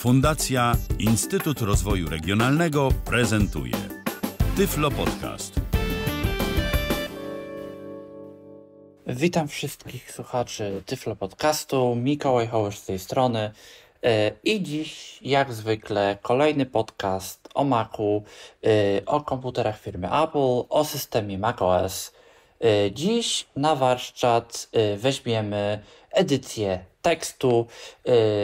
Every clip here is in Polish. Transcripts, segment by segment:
Fundacja Instytut Rozwoju Regionalnego prezentuje Tyflo Podcast. Witam wszystkich słuchaczy Tyflo Podcastu. Mikołaj Hołysz z tej strony. E, I dziś, jak zwykle, kolejny podcast o Macu, e, o komputerach firmy Apple, o systemie macOS. E, dziś na warsztat weźmiemy edycję tekstu,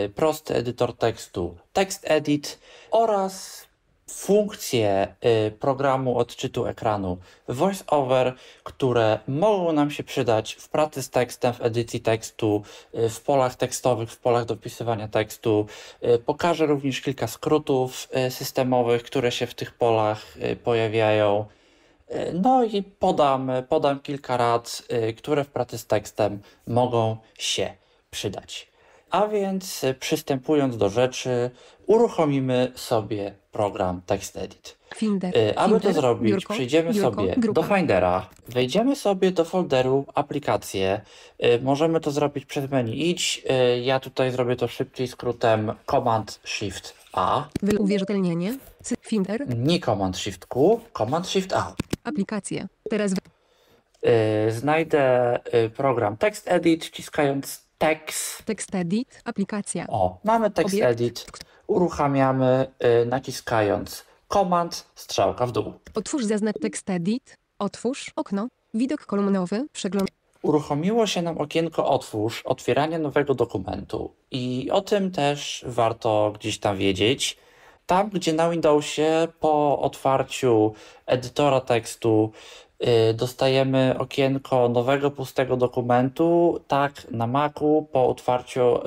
y, prosty edytor tekstu, tekst edit oraz funkcje y, programu odczytu ekranu VoiceOver, które mogą nam się przydać w pracy z tekstem, w edycji tekstu, y, w polach tekstowych, w polach dopisywania tekstu. Pokażę również kilka skrótów systemowych, które się w tych polach pojawiają. No i podam, podam kilka rad, które w pracy z tekstem mogą się przydać. A więc e, przystępując do rzeczy, uruchomimy sobie program TextEdit. Finder, e, Aby Finder, to zrobić, biurko, przyjdziemy biurko, sobie grupa. do Findera, wejdziemy sobie do folderu aplikacje. Możemy to zrobić przez menu idź. E, ja tutaj zrobię to szybciej skrótem Command Shift A. Uwierzytelnienie. Finder. Nie Command Shift Q, Command Shift A. Aplikacje. Teraz. Znajdę program TextEdit, wciskając Text. Text Edit, aplikacja. O, mamy Text Obiekt. Edit. Uruchamiamy y, naciskając Command, strzałka w dół. Otwórz zaznacz Text Edit. Otwórz okno. Widok kolumnowy, przegląd. Uruchomiło się nam okienko Otwórz, otwieranie nowego dokumentu. I o tym też warto gdzieś tam wiedzieć. Tam, gdzie na Windowsie po otwarciu edytora tekstu Y, dostajemy okienko nowego pustego dokumentu. Tak, na Macu po otwarciu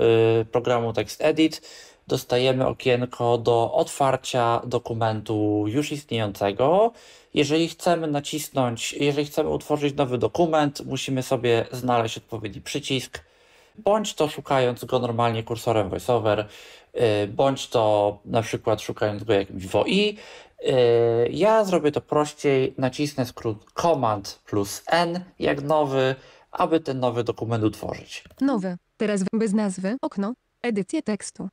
y, programu Text Edit dostajemy okienko do otwarcia dokumentu już istniejącego. Jeżeli chcemy nacisnąć, jeżeli chcemy utworzyć nowy dokument, musimy sobie znaleźć odpowiedni przycisk, bądź to szukając go normalnie kursorem VoiceOver, y, bądź to na przykład szukając go jakimś WOI Yy, ja zrobię to prościej, nacisnę skrót Command plus N jak nowy, aby ten nowy dokument utworzyć. Nowy. teraz bez nazwy, okno, edycję tekstu.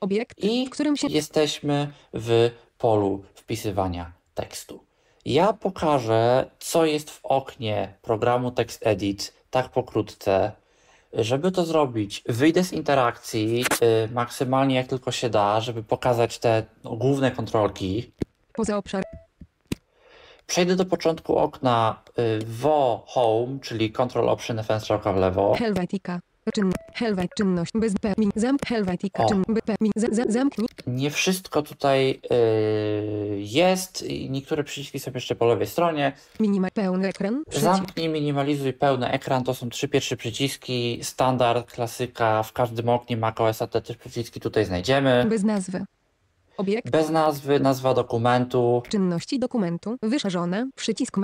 Obiekt, I w którym się... jesteśmy w polu wpisywania tekstu. Ja pokażę, co jest w oknie programu TextEdit tak pokrótce. Żeby to zrobić, wyjdę z interakcji yy, maksymalnie jak tylko się da, żeby pokazać te no, główne kontrolki. Poza obszar. Przejdę do początku okna y, wo home, czyli Ctrl Option FN strzałka w lewo. Helvetica. Czyn, helwet, czynność, bez zamk, czyn, zamknij. Nie wszystko tutaj y, jest i niektóre przyciski są jeszcze po lewej stronie. Minimal, pełny ekran. Przycisk. Zamknij, minimalizuj, pełny ekran, to są trzy pierwsze przyciski, standard, klasyka, w każdym oknie macOS-a te trzy przyciski tutaj znajdziemy. Bez nazwy. Obiekt. Bez nazwy, nazwa dokumentu. Czynności dokumentu. Wyszerzone. Przycisk.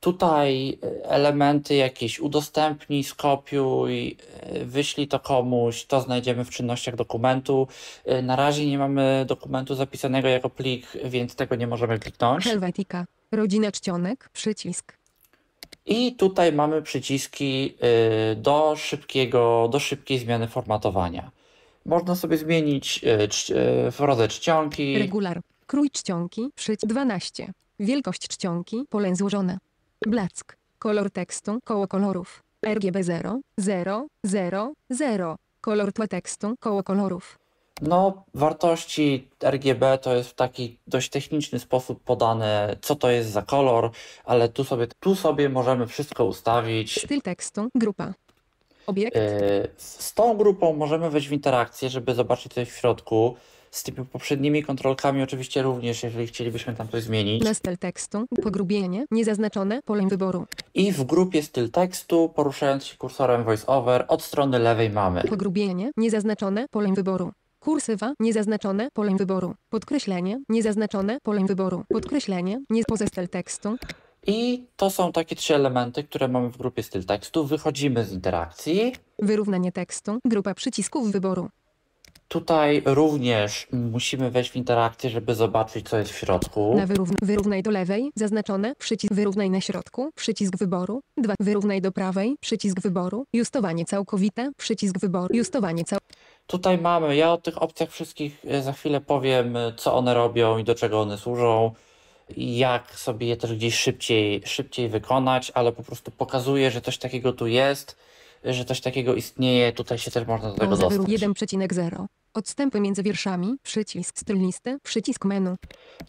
Tutaj e, elementy jakieś udostępnij, skopiuj, e, wyślij to komuś, to znajdziemy w czynnościach dokumentu. E, na razie nie mamy dokumentu zapisanego jako plik, więc tego nie możemy kliknąć. Helvetica, rodzina czcionek, przycisk. I tutaj mamy przyciski do szybkiego, do szybkiej zmiany formatowania. Można sobie zmienić e, e, w rodzaj czcionki. Regular. Krój czcionki, szyć 12. Wielkość czcionki, pole złożone. Black. Kolor tekstu, koło kolorów. RGB 0, 0, 0, 0. Kolor tła tekstu, koło kolorów. No, wartości RGB to jest w taki dość techniczny sposób podane, co to jest za kolor, ale tu sobie, tu sobie możemy wszystko ustawić. Styl tekstu, grupa, obiekt. E, z tą grupą możemy wejść w interakcję, żeby zobaczyć coś w środku. Z tymi poprzednimi kontrolkami oczywiście również, jeżeli chcielibyśmy tam coś zmienić. Na styl tekstu, pogrubienie, niezaznaczone, polem wyboru. I w grupie styl tekstu, poruszając się kursorem voiceover, od strony lewej mamy. Pogrubienie, niezaznaczone, polem wyboru. Kursywa, niezaznaczone, polem wyboru. Podkreślenie, niezaznaczone, polem wyboru. Podkreślenie, nie poza styl tekstu. I to są takie trzy elementy, które mamy w grupie styl tekstu. Wychodzimy z interakcji. Wyrównanie tekstu, grupa przycisków wyboru. Tutaj również musimy wejść w interakcję, żeby zobaczyć, co jest w środku. Na wyrównaj do lewej, zaznaczone, przycisk wyrównaj na środku, przycisk wyboru. Wyrównaj do prawej, przycisk wyboru. Justowanie całkowite, przycisk wyboru. Justowanie całkowite. Tutaj mamy, ja o tych opcjach wszystkich e, za chwilę powiem, e, co one robią i do czego one służą jak sobie je też gdzieś szybciej, szybciej wykonać, ale po prostu pokazuje, że coś takiego tu jest, że coś takiego istnieje, tutaj się też można do tego dostać. 1,0 Odstępy między wierszami, przycisk styl listy, przycisk menu.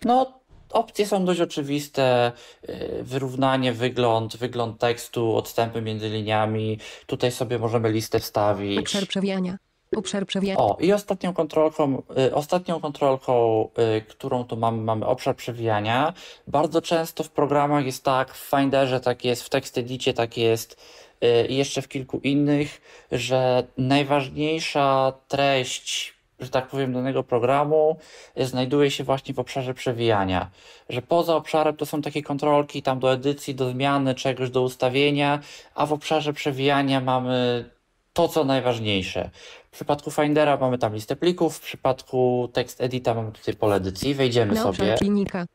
No, opcje są dość oczywiste. Y, wyrównanie, wygląd, wygląd tekstu, odstępy między liniami. Tutaj sobie możemy listę wstawić. Obszar przewijania. Obszar przewijania. O, i ostatnią kontrolką, y, ostatnią kontrolką, y, którą tu mamy, mamy obszar przewijania. Bardzo często w programach jest tak, w Finderze tak jest, w TextEdicie tak jest y, i jeszcze w kilku innych, że najważniejsza treść że tak powiem, danego programu y, znajduje się właśnie w obszarze przewijania. Że poza obszarem to są takie kontrolki tam do edycji, do zmiany czegoś, do ustawienia, a w obszarze przewijania mamy to, co najważniejsze. W przypadku Findera mamy tam listę plików, w przypadku tekst edita mamy tutaj pole edycji, wejdziemy No sobie. Klinika.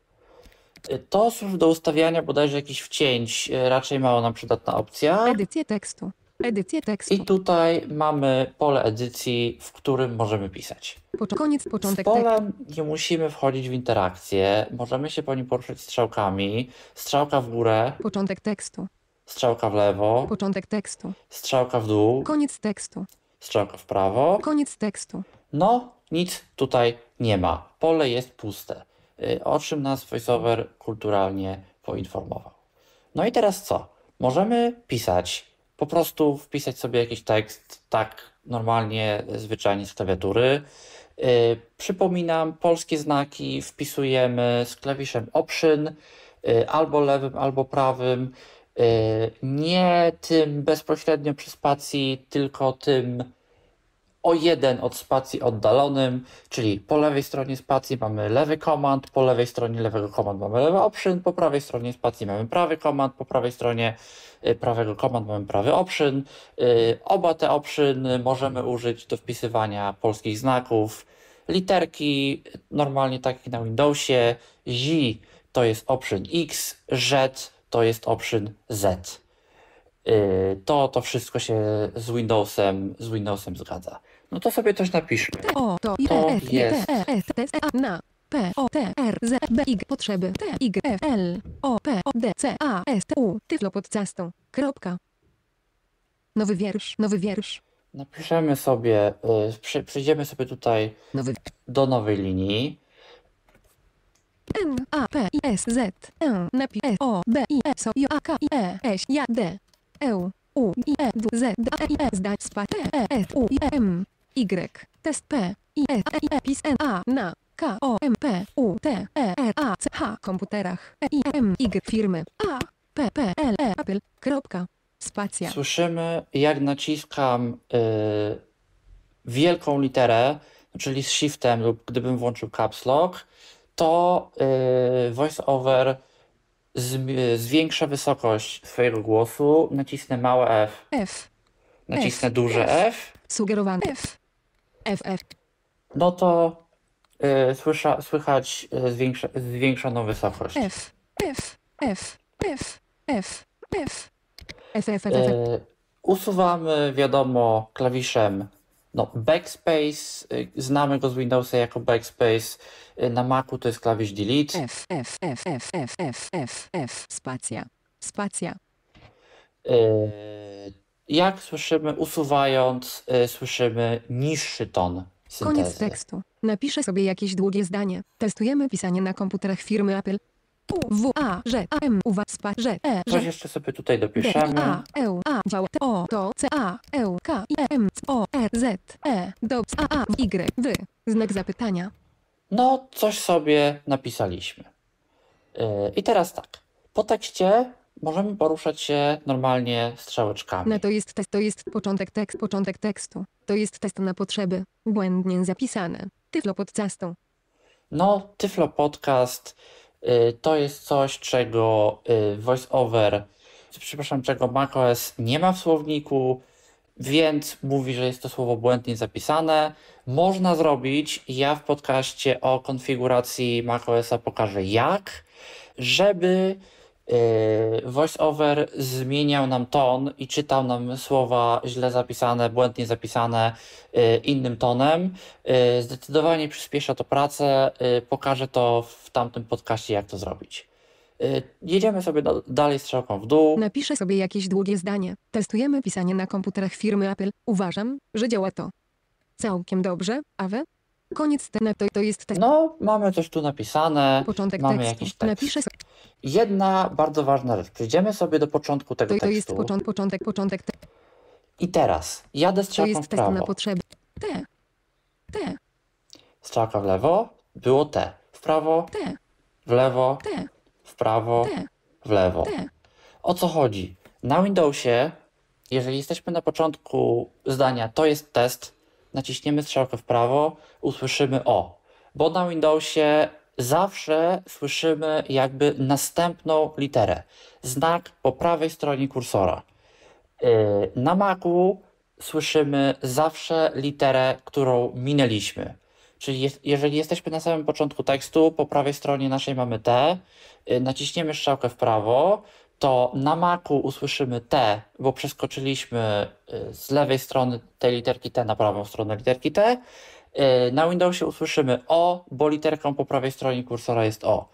Y, to służy do ustawiania bodajże jakichś wcięć, y, raczej mało nam przydatna opcja. Edycję tekstu. Edycję tekstu. I tutaj mamy pole edycji, w którym możemy pisać. Koniec, początek. Z polem nie musimy wchodzić w interakcję, możemy się po nim poruszyć strzałkami, strzałka w górę. Początek tekstu. Strzałka w lewo. Początek tekstu. Strzałka w dół. Koniec tekstu. Strzałka w prawo. Koniec tekstu. No, nic tutaj nie ma. Pole jest puste. Y, o czym nas VoiceOver kulturalnie poinformował. No i teraz co? Możemy pisać. Po prostu wpisać sobie jakiś tekst tak normalnie, zwyczajnie z klawiatury. Y, przypominam, polskie znaki wpisujemy z klawiszem Option y, albo lewym, albo prawym. Y, nie tym bezpośrednio przy spacji, tylko tym o jeden od spacji oddalonym, czyli po lewej stronie spacji mamy lewy komand, po lewej stronie lewego komand mamy lewy option, po prawej stronie spacji mamy prawy komand, po prawej stronie y, prawego komand mamy prawy option. Y, oba te option możemy użyć do wpisywania polskich znaków, literki, normalnie takich na Windowsie, Z to jest option X, Z to jest option Z. Y, to, to wszystko się z Windowsem, z Windowsem zgadza. No to sobie coś napiszmy. O, to, to e, jest na e, P O T R Z B I potrzeby T I G L O P O D C A S T U tyflo pod castą. Kropka. Nowy wiersz, nowy wiersz. Napiszemy sobie, y, przejdziemy sobie tutaj do nowej linii. N A P I S Z E N P E O B I e, S O J A K I E, e S J D E U I E D Z D E I e, S D S P T E F U I M Y Test P I E A I E P I S N A N K O M P U T E R A C H komputerach E I M Y firmy A P P L E Apple kropka spacja. Słyszymy jak naciskam y, wielką literę, czyli z shiftem lub gdybym włączył caps lock to voiceover zwiększa wysokość swojego głosu. Nacisnę małe F. Nacisnę duże F. F. Sugerowany F. F, F. No to słysza, słychać zwiększoną wysokość. F. F. F. F. F. F. Usuwamy, wiadomo, klawiszem no, backspace, y, znamy go z Windowsa jako backspace. Y, na Macu to jest klawisz delete. F, F, F, F, F, F, F, F, spacja, spacja. Y, jak słyszymy, usuwając, słyszymy niższy ton syntezy. Koniec tekstu. Napiszę sobie jakieś długie zdanie. Testujemy pisanie na komputerach firmy Apple. P, W, A, Ż, A, M, U, W, S, P, Ż, E, Coś jeszcze sobie tutaj D, A, E, U A, w T, O, to C, A, E, U K, I, e, M, O, R, Z, E, D, A, A, Y, w Znak zapytania. No, coś sobie napisaliśmy. Y, I teraz tak. Po tekście możemy poruszać się normalnie strzałeczkami. no to jest test, to jest początek tekst, początek tekstu. To jest test na potrzeby. Błędnie zapisane. Tyflo podcastu No, Tyflo Podcast Y, to jest coś, czego y, VoiceOver, przepraszam, czego macOS nie ma w słowniku, więc mówi, że jest to słowo błędnie zapisane. Można zrobić, ja w podcaście o konfiguracji macOSa pokażę jak, żeby Yy, VoiceOver zmieniał nam ton i czytał nam słowa źle zapisane, błędnie zapisane yy, innym tonem. Yy, zdecydowanie przyspiesza to pracę. Pokażę to w tamtym podcaście, jak to zrobić. Jedziemy sobie dalej strzałką w dół. Napiszę sobie jakieś długie zdanie. Testujemy pisanie na komputerach firmy Apple. Uważam, że działa to. Całkiem dobrze, a wy? Koniec ten to, to jest ten. No, mamy coś tu napisane. Początek mamy tekstu. jakiś tekst. Napiszę Jedna bardzo ważna rzecz. Przejdziemy sobie do początku tego to, tekstu. To jest począt, początek, początek. Te... I teraz jadę strzałką w prawo. To jest tekst na potrzeby. T. Strzałka w lewo. Było T. W prawo. Te. W lewo. Te. W prawo. Te. W lewo. Te. O co chodzi? Na Windowsie, jeżeli jesteśmy na początku zdania, to jest test, naciśniemy strzałkę w prawo, usłyszymy o. Bo na Windowsie zawsze słyszymy jakby następną literę. Znak po prawej stronie kursora. Y, na Macu słyszymy zawsze literę, którą minęliśmy. Czyli je, jeżeli jesteśmy na samym początku tekstu, po prawej stronie naszej mamy T, y, naciśniemy strzałkę w prawo, to na maku usłyszymy T, bo przeskoczyliśmy y, z lewej strony tej literki T na prawą stronę literki T. Y, na Windowsie usłyszymy O, bo literką po prawej stronie kursora jest O.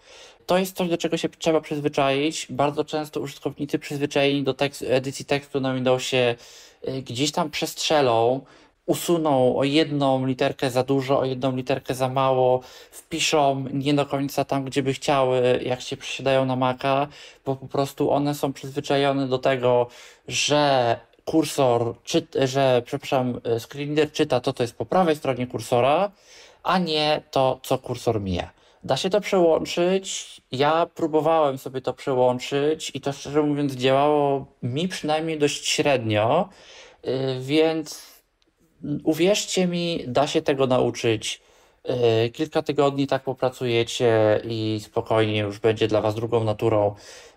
To jest coś, do czego się trzeba przyzwyczaić. Bardzo często użytkownicy przyzwyczajeni do tekst, edycji tekstu na Windowsie y, gdzieś tam przestrzelą, usuną o jedną literkę za dużo, o jedną literkę za mało, wpiszą nie do końca tam, gdzie by chciały, jak się przesiadają na Maca, bo po prostu one są przyzwyczajone do tego, że kursor, czy, że przepraszam, screenreader czyta to, co jest po prawej stronie kursora, a nie to, co kursor mija. Da się to przełączyć. Ja próbowałem sobie to przełączyć i to szczerze mówiąc działało mi przynajmniej dość średnio, y, więc Uwierzcie mi, da się tego nauczyć. E, kilka tygodni tak popracujecie i spokojnie już będzie dla Was drugą naturą,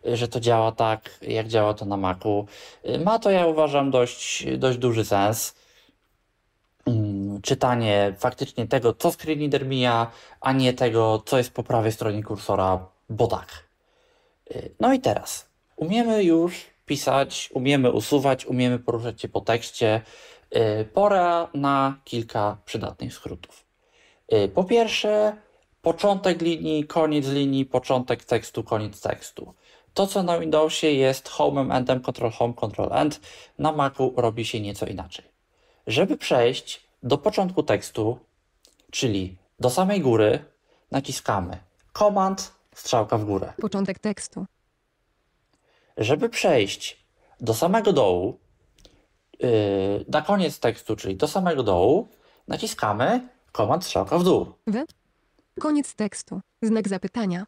e, że to działa tak, jak działa to na Macu. E, ma to, ja uważam, dość, dość duży sens. Mm, czytanie faktycznie tego, co screen reader mija, a nie tego, co jest po prawej stronie kursora, bo tak. No i teraz umiemy już pisać, umiemy usuwać, umiemy poruszać się po tekście E, pora na kilka przydatnych skrótów. E, po pierwsze, początek linii, koniec linii, początek tekstu, koniec tekstu. To, co na Windowsie jest Home Endem, Control Home, Control End, na Macu robi się nieco inaczej. Żeby przejść do początku tekstu, czyli do samej góry, naciskamy Command, strzałka w górę. Początek tekstu. Żeby przejść do samego dołu, Yy, na koniec tekstu, czyli do samego dołu, naciskamy komand strzałka w dół. Wy? Koniec tekstu. Znak zapytania.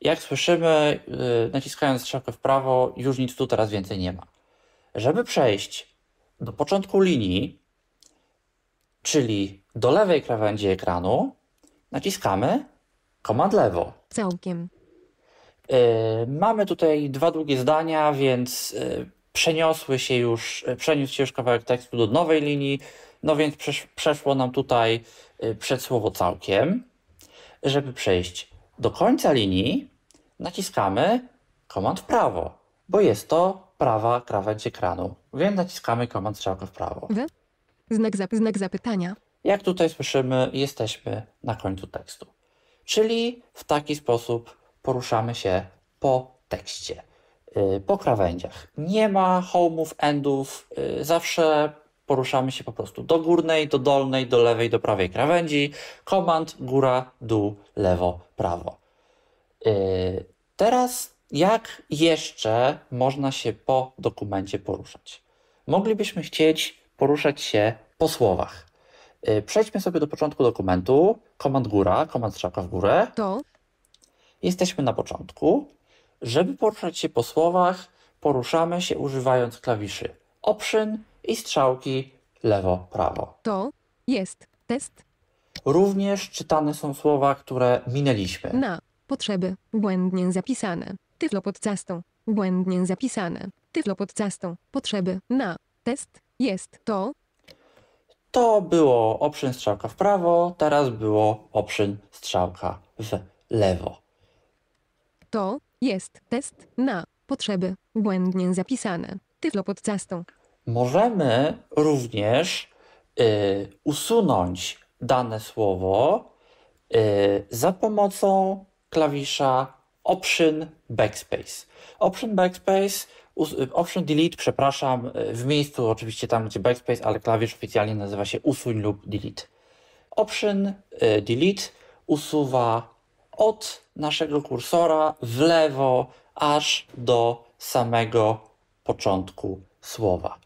Jak słyszymy, yy, naciskając strzałkę w prawo, już nic tu teraz więcej nie ma. Żeby przejść do początku linii, czyli do lewej krawędzi ekranu, naciskamy komand lewo. Całkiem. Yy, mamy tutaj dwa długie zdania, więc przeniosły się już, e, przeniósł się już kawałek tekstu do nowej linii, no więc przeszło nam tutaj e, przed słowo całkiem. Żeby przejść do końca linii, naciskamy komand w prawo, bo jest to prawa krawędź ekranu, więc naciskamy komand strzałka w prawo. Znak, zap znak zapytania. Jak tutaj słyszymy, jesteśmy na końcu tekstu. Czyli w taki sposób poruszamy się po tekście. Y, po krawędziach. Nie ma home'ów, endów, y, zawsze poruszamy się po prostu do górnej, do dolnej, do lewej, do prawej krawędzi. Komand, góra, dół, lewo, prawo. Y, teraz jak jeszcze można się po dokumencie poruszać? Moglibyśmy chcieć poruszać się po słowach. Przejdźmy sobie do początku dokumentu. Komand góra, komand strzałka w górę. To. Jesteśmy na początku. Żeby poruszać się po słowach, poruszamy się używając klawiszy Option i strzałki lewo-prawo. To jest test. Również czytane są słowa, które minęliśmy. Na potrzeby błędnie zapisane. Tyflo pod castą błędnie zapisane. Tyflo pod castą potrzeby na test jest to. To było option strzałka w prawo, teraz było option strzałka w lewo. To jest test na potrzeby błędnie zapisane. Tyflo podcastą. Możemy również y, usunąć dane słowo y, za pomocą klawisza Option Backspace. Option Backspace, Option Delete, przepraszam, y, w miejscu oczywiście tam, gdzie Backspace, ale klawisz oficjalnie nazywa się usuń lub delete. Option y, Delete usuwa od naszego kursora w lewo aż do samego początku słowa.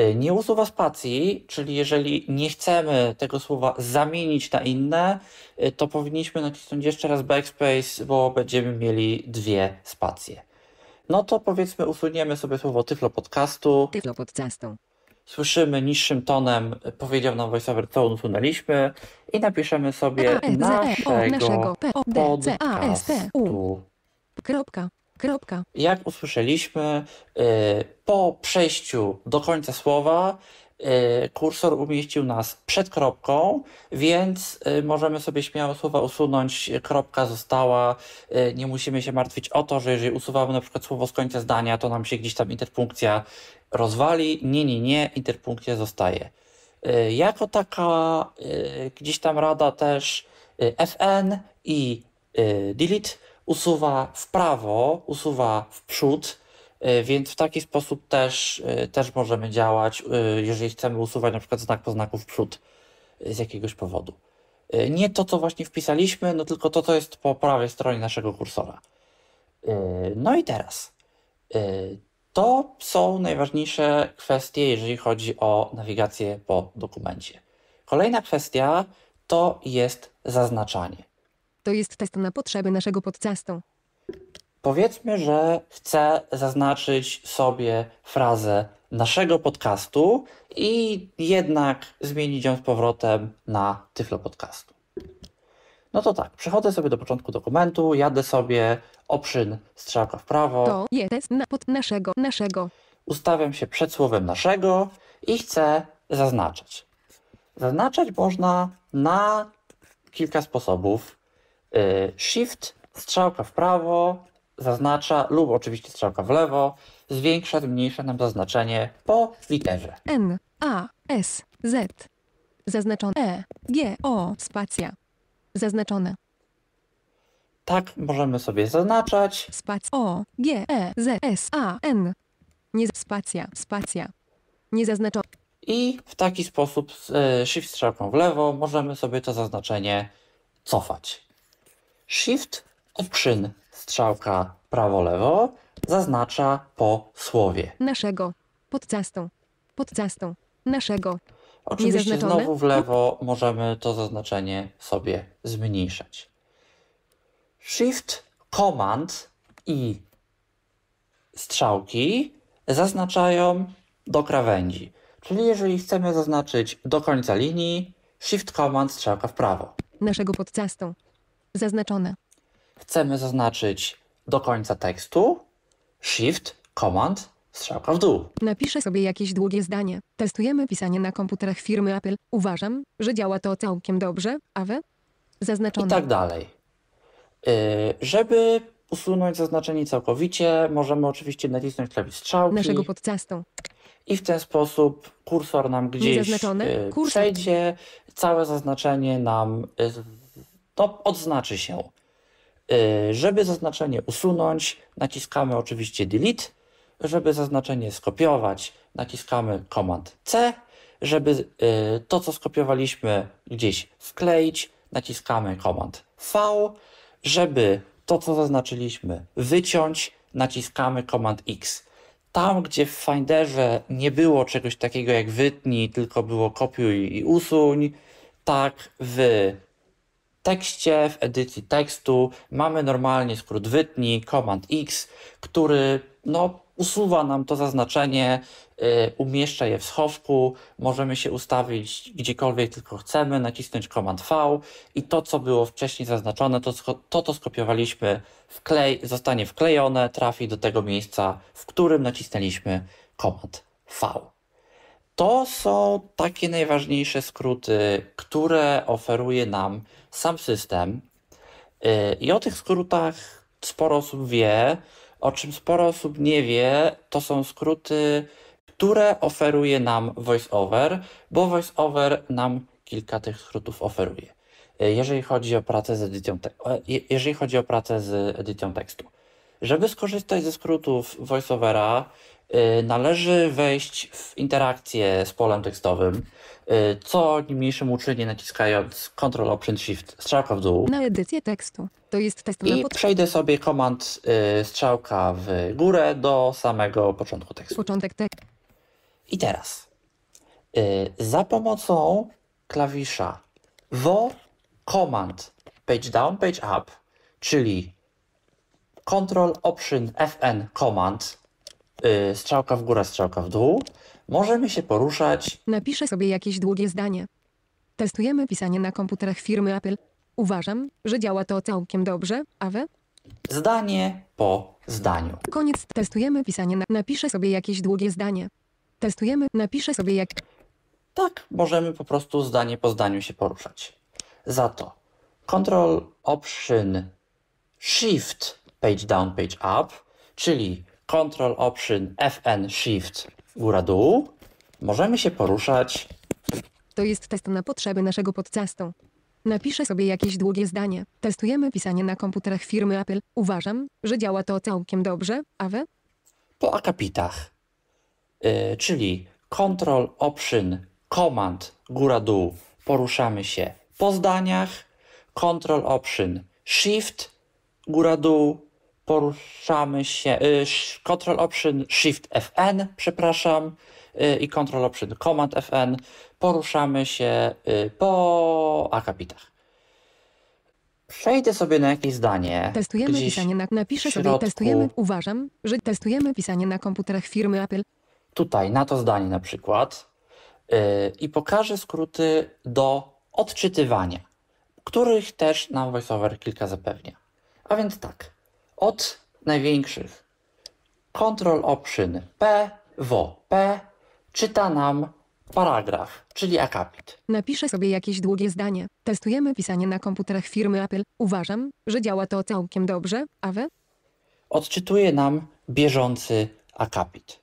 Y, nie usuwa spacji, czyli jeżeli nie chcemy tego słowa zamienić na inne, y, to powinniśmy nacisnąć jeszcze raz backspace, bo będziemy mieli dwie spacje. No to powiedzmy usuniemy sobie słowo tyflo podcastu. Tyflo podcastu słyszymy niższym tonem, powiedział nam voiceover, co usunęliśmy i napiszemy sobie naszego podcastu. Kropka. Kropka. Jak usłyszeliśmy, y, po przejściu do końca słowa y, kursor umieścił nas przed kropką, więc y, możemy sobie śmiało słowa usunąć. Kropka została. Nie musimy się martwić o to, że jeżeli usuwamy na przykład słowo z końca zdania, to nam się gdzieś tam interpunkcja rozwali. Nie, nie, nie, interpunkcja zostaje. Y, jako taka y, gdzieś tam rada też y, FN i delete usuwa w prawo, usuwa w przód, więc w taki sposób też, też możemy działać, jeżeli chcemy usuwać na przykład znak po znaku w przód z jakiegoś powodu. Nie to, co właśnie wpisaliśmy, no tylko to, co jest po prawej stronie naszego kursora. No i teraz to są najważniejsze kwestie, jeżeli chodzi o nawigację po dokumencie. Kolejna kwestia to jest zaznaczanie. To jest test na potrzeby naszego podcastu. Powiedzmy, że chcę zaznaczyć sobie frazę naszego podcastu i jednak zmienić ją z powrotem na Tyflo Podcastu. No to tak, przechodzę sobie do początku dokumentu, jadę sobie obszyn strzałka w prawo. To jest na, pod naszego, naszego. Ustawiam się przed słowem naszego i chcę zaznaczyć. Zaznaczać można na kilka sposobów. Y, shift, strzałka w prawo, zaznacza lub oczywiście strzałka w lewo, zwiększa, zmniejsza nam zaznaczenie po literze. N, A, S, Z. Zaznaczone E, G, O, spacja. Zaznaczone. Tak, możemy sobie zaznaczać. Spac O, G, E, Z, S, A, N. Nie spacja, spacja. Nie zaznaczone. I w taki sposób e, shift strzałką w lewo możemy sobie to zaznaczenie cofać. Shift, uprzyn strzałka prawo-lewo zaznacza po słowie. Naszego. Pod ciastą. Pod ciastą. Naszego. Oczywiście znowu w lewo możemy to zaznaczenie sobie zmniejszać. Shift, Command i strzałki zaznaczają do krawędzi. Czyli jeżeli chcemy zaznaczyć do końca linii, Shift, Command, strzałka w prawo. Naszego podcastą. Zaznaczone. Chcemy zaznaczyć do końca tekstu, Shift, Command, Strzałka w dół. Napiszę sobie jakieś długie zdanie. Testujemy pisanie na komputerach firmy Apple. Uważam, że działa to całkiem dobrze, a wy? Zaznaczone. I tak dalej. Yy, żeby usunąć zaznaczenie całkowicie, możemy oczywiście nacisnąć klawisz strzałki. Naszego podcastą. I w ten sposób kursor nam gdzieś y, kursor. przejdzie, całe zaznaczenie nam y, to odznaczy się. Y, żeby zaznaczenie usunąć, naciskamy oczywiście delete żeby zaznaczenie skopiować, naciskamy Command C. Żeby y, to, co skopiowaliśmy, gdzieś wkleić, naciskamy Command V. Żeby to, co zaznaczyliśmy, wyciąć, naciskamy Command X. Tam, gdzie w Finderze nie było czegoś takiego jak wytnij, tylko było kopiuj i usuń, tak w tekście, w edycji tekstu mamy normalnie skrót wytnij, Command X, który no, usuwa nam to zaznaczenie, y, umieszcza je w schowku, możemy się ustawić gdziekolwiek tylko chcemy, nacisnąć Command V i to, co było wcześniej zaznaczone, to, to, skopiowaliśmy, wklej, zostanie wklejone, trafi do tego miejsca, w którym nacisnęliśmy Command V. To są takie najważniejsze skróty, które oferuje nam sam system. Y, I o tych skrótach sporo osób wie. O czym sporo osób nie wie, to są skróty, które oferuje nam VoiceOver, bo VoiceOver nam kilka tych skrótów oferuje. Jeżeli chodzi o pracę z edycją, jeżeli chodzi o pracę z edycją tekstu. Żeby skorzystać ze skrótów VoiceOvera, Y, należy wejść w interakcję z polem tekstowym, y, co niniejszym uczynię naciskając Ctrl Option Shift strzałka w dół. Na edycję tekstu. To jest test I pod... przejdę sobie komand y, strzałka w górę do samego początku tekstu. Początek I teraz za pomocą klawisza wo command page down, page up, czyli Ctrl Option FN command Yy, strzałka w górę, strzałka w dół. Możemy się poruszać. Napiszę sobie jakieś długie zdanie. Testujemy pisanie na komputerach firmy Apple. Uważam, że działa to całkiem dobrze, a wy? Zdanie po zdaniu. Koniec. Testujemy pisanie na... Napiszę sobie jakieś długie zdanie. Testujemy. Napiszę sobie jak... Tak, możemy po prostu zdanie po zdaniu się poruszać. Za to Ctrl Option Shift Page Down Page Up, czyli Control Option FN Shift góra-dół, możemy się poruszać. To jest test na potrzeby naszego podcastu. Napiszę sobie jakieś długie zdanie. Testujemy pisanie na komputerach firmy Apple. Uważam, że działa to całkiem dobrze, a wy? Po akapitach, yy, czyli Control Option Command góra-dół poruszamy się po zdaniach, Control Option Shift góra-dół poruszamy się, y, Control Option Shift Fn, przepraszam, y, i Control Option Command Fn, poruszamy się y, po akapitach. Przejdę sobie na jakieś zdanie. Testujemy pisanie na napiszę sobie testujemy. Uważam, że testujemy pisanie na komputerach firmy Apple. Tutaj na to zdanie na przykład i pokażę skróty do odczytywania, których też nam VoiceOver kilka zapewnia. A więc tak od największych. Control Option P, WO, P czyta nam paragraf, czyli akapit. Napiszę sobie jakieś długie zdanie. Testujemy pisanie na komputerach firmy Apple. Uważam, że działa to całkiem dobrze, a wy? Odczytuje nam bieżący akapit.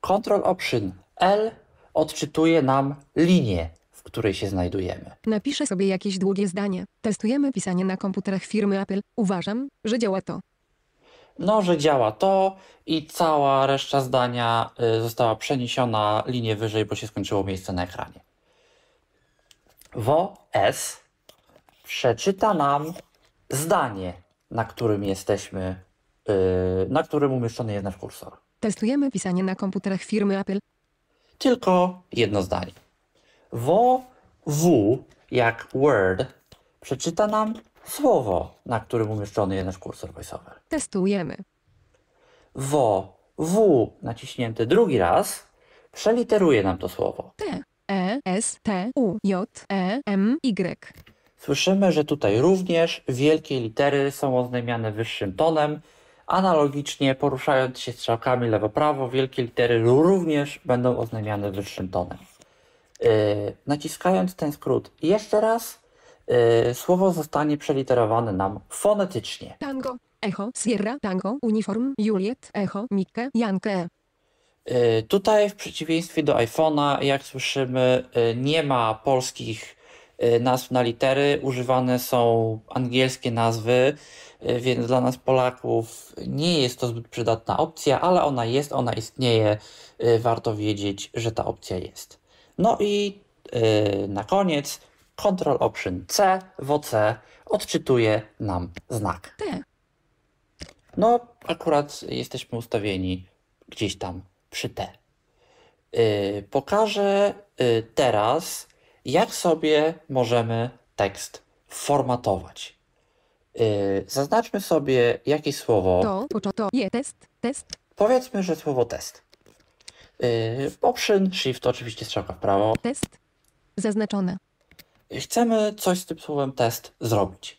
Control Option L odczytuje nam linię której się znajdujemy. Napiszę sobie jakieś długie zdanie. Testujemy pisanie na komputerach firmy Apple. Uważam, że działa to. No, że działa to i cała reszta zdania y, została przeniesiona linię wyżej, bo się skończyło miejsce na ekranie. WS przeczyta nam zdanie, na którym jesteśmy, y, na którym umieszczony jest nasz kursor. Testujemy pisanie na komputerach firmy Apple. Tylko jedno zdanie. Wo w jak word przeczyta nam słowo, na którym umieszczony jest nasz kursor voiceover. Testujemy. Wo w naciśnięte drugi raz przeliteruje nam to słowo. T E S T U J E M Y. Słyszymy, że tutaj również wielkie litery są oznajmiane wyższym tonem. Analogicznie, poruszając się strzałkami lewo-prawo, wielkie litery również będą oznajmiane wyższym tonem. Y, naciskając ten skrót jeszcze raz, y, słowo zostanie przeliterowane nam fonetycznie. Tango, echo, Sierra, tango, uniform, Juliet, echo, Mikke, Jankę. Y, tutaj w przeciwieństwie do iPhone'a, jak słyszymy, nie ma polskich nazw na litery, używane są angielskie nazwy, więc dla nas Polaków nie jest to zbyt przydatna opcja, ale ona jest, ona istnieje, warto wiedzieć, że ta opcja jest. No i yy, na koniec Ctrl Option C w OC odczytuje nam znak. T. No, akurat jesteśmy ustawieni gdzieś tam przy T. Yy, pokażę yy, teraz, jak sobie możemy tekst formatować. Yy, zaznaczmy sobie jakieś słowo. To, to, to, je, test, test. Powiedzmy, że słowo test. Y, Option, Shift, oczywiście strzałka w prawo. Test zaznaczone. Chcemy coś z tym słowem test zrobić.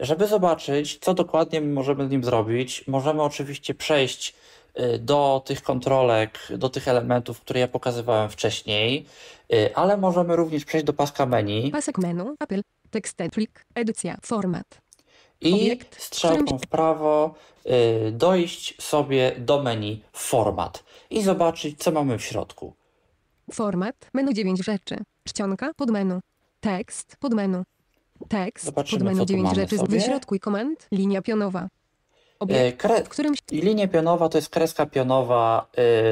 Żeby zobaczyć, co dokładnie możemy z nim zrobić, możemy oczywiście przejść y, do tych kontrolek, do tych elementów, które ja pokazywałem wcześniej, y, ale możemy również przejść do paska menu. Pasek menu, apel, tekst, klik, edycja, format. I strzałką w prawo dojść sobie do menu format i zobaczyć, co mamy w środku. Format, menu 9 rzeczy. Czcionka, podmenu. Tekst, podmenu. Tekst, pod podmenu 9 rzeczy. środku Wyśrodkuj komend, linia pionowa. Obiekt, e, Kre... w Linia pionowa to jest kreska pionowa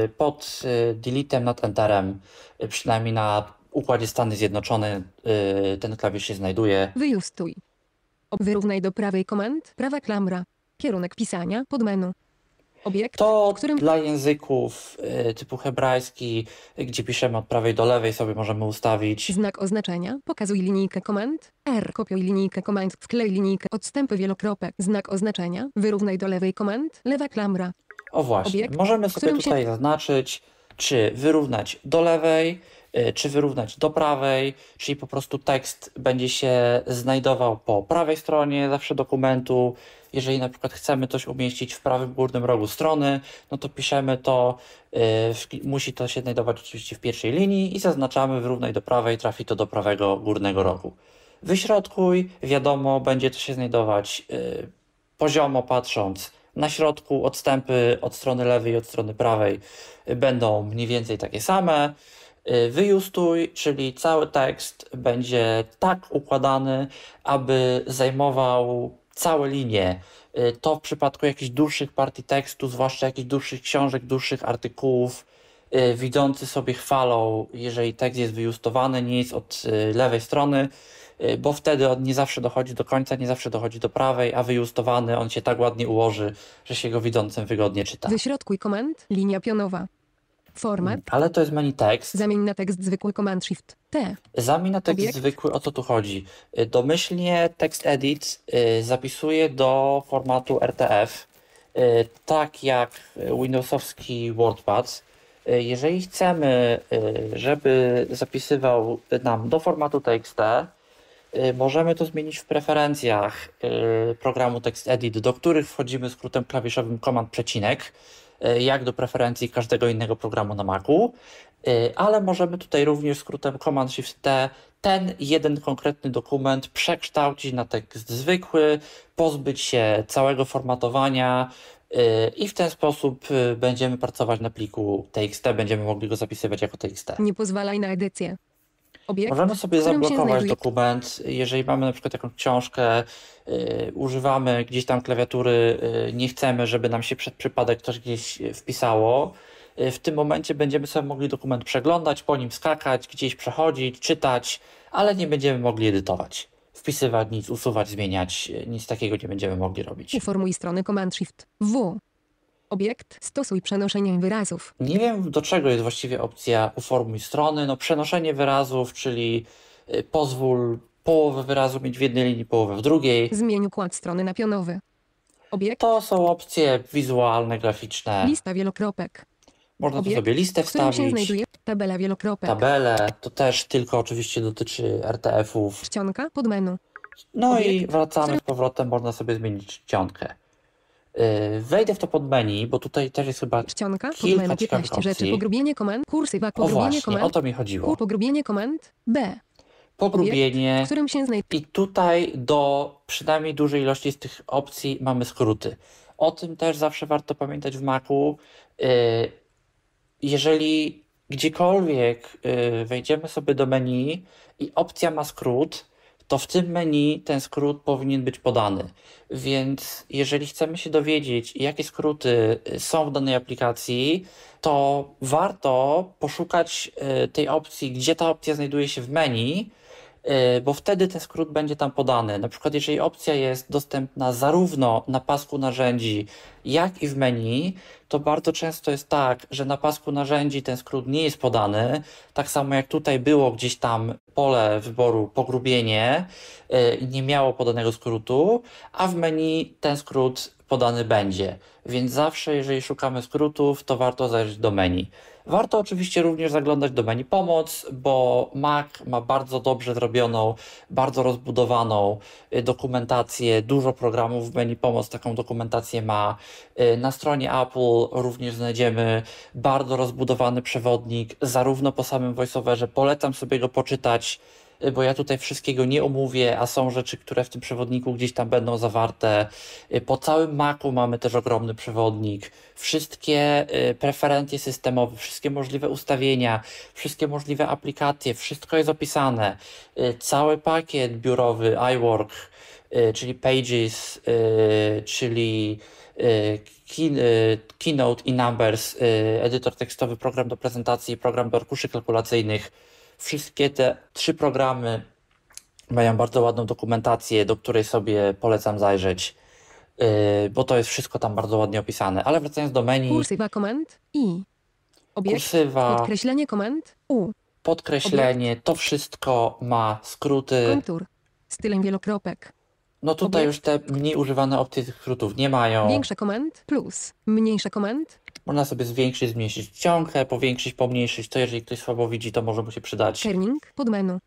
y, pod y, deletem nad enterem, y, przynajmniej na układzie Stany Zjednoczone ten klawisz się znajduje. Wyjustuj. Wyrównaj do prawej komend, prawa klamra. Kierunek pisania, podmenu obiekt, to którym... dla języków y, typu hebrajski, gdzie piszemy od prawej do lewej, sobie możemy ustawić. Znak oznaczenia, pokazuj linijkę komend, R, kopiuj linijkę komend, wklej linijkę, odstępy wielokropek, znak oznaczenia, wyrównaj do lewej komend, lewa klamra. O właśnie, obiekt, możemy sobie tutaj zaznaczyć, czy wyrównać do lewej, y, czy wyrównać do prawej, czyli po prostu tekst będzie się znajdował po prawej stronie zawsze dokumentu, jeżeli na przykład chcemy coś umieścić w prawym górnym rogu strony, no to piszemy to, y, musi to się znajdować oczywiście w pierwszej linii i zaznaczamy w równej do prawej, trafi to do prawego górnego rogu. Wyśrodkuj, wiadomo, będzie to się znajdować y, poziomo patrząc na środku, odstępy od strony lewej i od strony prawej będą mniej więcej takie same. Y, wyjustuj, czyli cały tekst będzie tak układany, aby zajmował całe linie. Y, to w przypadku jakichś dłuższych partii tekstu, zwłaszcza jakichś dłuższych książek, dłuższych artykułów, y, widzący sobie chwalą, jeżeli tekst jest wyjustowany, nie jest od y, lewej strony, bo wtedy on nie zawsze dochodzi do końca, nie zawsze dochodzi do prawej, a wyjustowany on się tak ładnie ułoży, że się go widzącym wygodnie czyta. Wyśrodkuj komend, linia pionowa. Format. Mm, ale to jest menu tekst. Zamień na tekst zwykły Command Shift T. Zamień na tekst Obiekt. zwykły, o co tu chodzi? Y, domyślnie tekst edit y, zapisuje do formatu RTF, y, tak jak Windowsowski WordPad. Jeżeli chcemy, żeby zapisywał nam do formatu TXT, możemy to zmienić w preferencjach programu TextEdit, do których wchodzimy skrótem klawiszowym komand przecinek E, jak do preferencji każdego innego programu na Macu, e, ale możemy tutaj również skrótem Command Shift T ten jeden konkretny dokument przekształcić na tekst zwykły, pozbyć się całego formatowania, e, i w ten sposób będziemy pracować na pliku TXT, będziemy mogli go zapisywać jako TXT. Nie pozwalaj na edycję obiekt. Możemy sobie zablokować znajduje... dokument, jeżeli mamy na przykład jakąś książkę, yy, używamy gdzieś tam klawiatury, yy, nie chcemy, żeby nam się przed przypadek coś gdzieś wpisało. Yy, w tym momencie będziemy sobie mogli dokument przeglądać, po nim skakać, gdzieś przechodzić, czytać, ale nie będziemy mogli edytować. Wpisywać nic, usuwać, zmieniać, y, nic takiego nie będziemy mogli robić. Uformuj strony Command Shift W Obiekt. Stosuj przenoszenie wyrazów. Nie wiem, do czego jest właściwie opcja uformuj strony. No przenoszenie wyrazów, czyli y, pozwól połowę wyrazu mieć w jednej linii, połowę w drugiej. Zmień układ strony na pionowy. Obiekt. To są opcje wizualne, graficzne. Lista wielokropek. Można Obiekt, tu sobie listę wstawić. tabela wielokropek. Tabelę. To też tylko oczywiście dotyczy RTF-ów. Czcionka pod menu. No Obiekt, i wracamy z powrotem, można sobie zmienić czcionkę. Yy, wejdę w to pod menu, bo tutaj też jest chyba Czcionka, kilka pod menu 15 rzeczy, opcji. pogrubienie komend, kursywa, pogrubienie o właśnie, komend, o to mi chodziło. Kur, pogrubienie komend, B. Pogrubienie, Obiekt, którym się znajduje. I tutaj do przynajmniej dużej ilości z tych opcji mamy skróty. O tym też zawsze warto pamiętać w Macu. Yy, jeżeli gdziekolwiek yy, wejdziemy sobie do menu i opcja ma skrót, to w tym menu ten skrót powinien być podany. Więc jeżeli chcemy się dowiedzieć, jakie skróty y, są w danej aplikacji, to warto poszukać y, tej opcji, gdzie ta opcja znajduje się w menu Y, bo wtedy ten skrót będzie tam podany. Na przykład, jeżeli opcja jest dostępna zarówno na pasku narzędzi, jak i w menu, to bardzo często jest tak, że na pasku narzędzi ten skrót nie jest podany. Tak samo jak tutaj było gdzieś tam pole wyboru pogrubienie y, i nie miało podanego skrótu, a w menu ten skrót podany będzie. Więc zawsze, jeżeli szukamy skrótów, to warto zajrzeć do menu. Warto oczywiście również zaglądać do menu pomoc, bo Mac ma bardzo dobrze zrobioną, bardzo rozbudowaną y, dokumentację, dużo programów w menu pomoc taką dokumentację ma. Y, na stronie Apple również znajdziemy bardzo rozbudowany przewodnik, zarówno po samym voiceoverze, polecam sobie go poczytać, Y, bo ja tutaj wszystkiego nie omówię, a są rzeczy, które w tym przewodniku gdzieś tam będą zawarte. Y, po całym Macu mamy też ogromny przewodnik. Wszystkie y, preferencje systemowe, wszystkie możliwe ustawienia, wszystkie możliwe aplikacje, wszystko jest opisane. Cały pakiet biurowy iWork, czyli Pages, czyli Keynote i Numbers, edytor tekstowy, program do prezentacji, program do arkuszy kalkulacyjnych Wszystkie te trzy programy mają bardzo ładną dokumentację, do której sobie polecam zajrzeć, y, bo to jest wszystko tam bardzo ładnie opisane. Ale wracając do menu. Kursywa komend i. Obiekt, kursywa, podkreślenie komend u. Podkreślenie, obiekt. to wszystko ma skróty. Kontur, stylem wielokropek. No tutaj Obiekt. już te mniej używane opcje tych skrótów nie mają. Większe komend plus, mniejsze komend można sobie zwiększyć, zmniejszyć ciągę, powiększyć, pomniejszyć. To jeżeli ktoś słabo widzi, to może mu się przydać. Kerning, podmenu.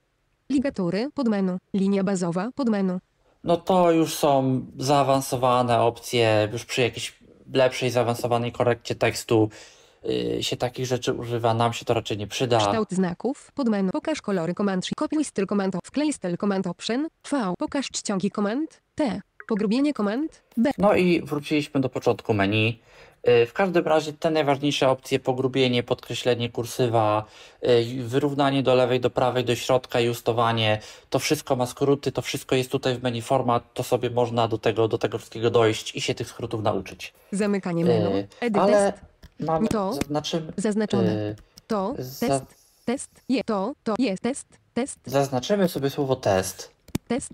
Ligatury, podmenu. Linia bazowa, podmenu. No to już są zaawansowane opcje, już przy jakiejś lepszej, zaawansowanej korekcie tekstu yy, się takich rzeczy używa, nam się to raczej nie przyda. Kształt znaków, podmenu, pokaż kolory command, kopiuj styl command, wklej styl command option, V, pokaż czcionki command, T, pogrubienie command, B. No i wróciliśmy do początku menu. E, w każdym razie te najważniejsze opcje pogrubienie, podkreślenie kursywa, e, wyrównanie do lewej, do prawej, do środka, justowanie, to wszystko ma skróty, to wszystko jest tutaj w menu format, to sobie można do tego, do tego wszystkiego dojść i się tych skrótów nauczyć. Zamykanie menu. E, edit Ale test. mamy to zaznaczymy, zaznaczone. To za... test, test, je, to, to jest test, test. Zaznaczymy sobie słowo test. Test.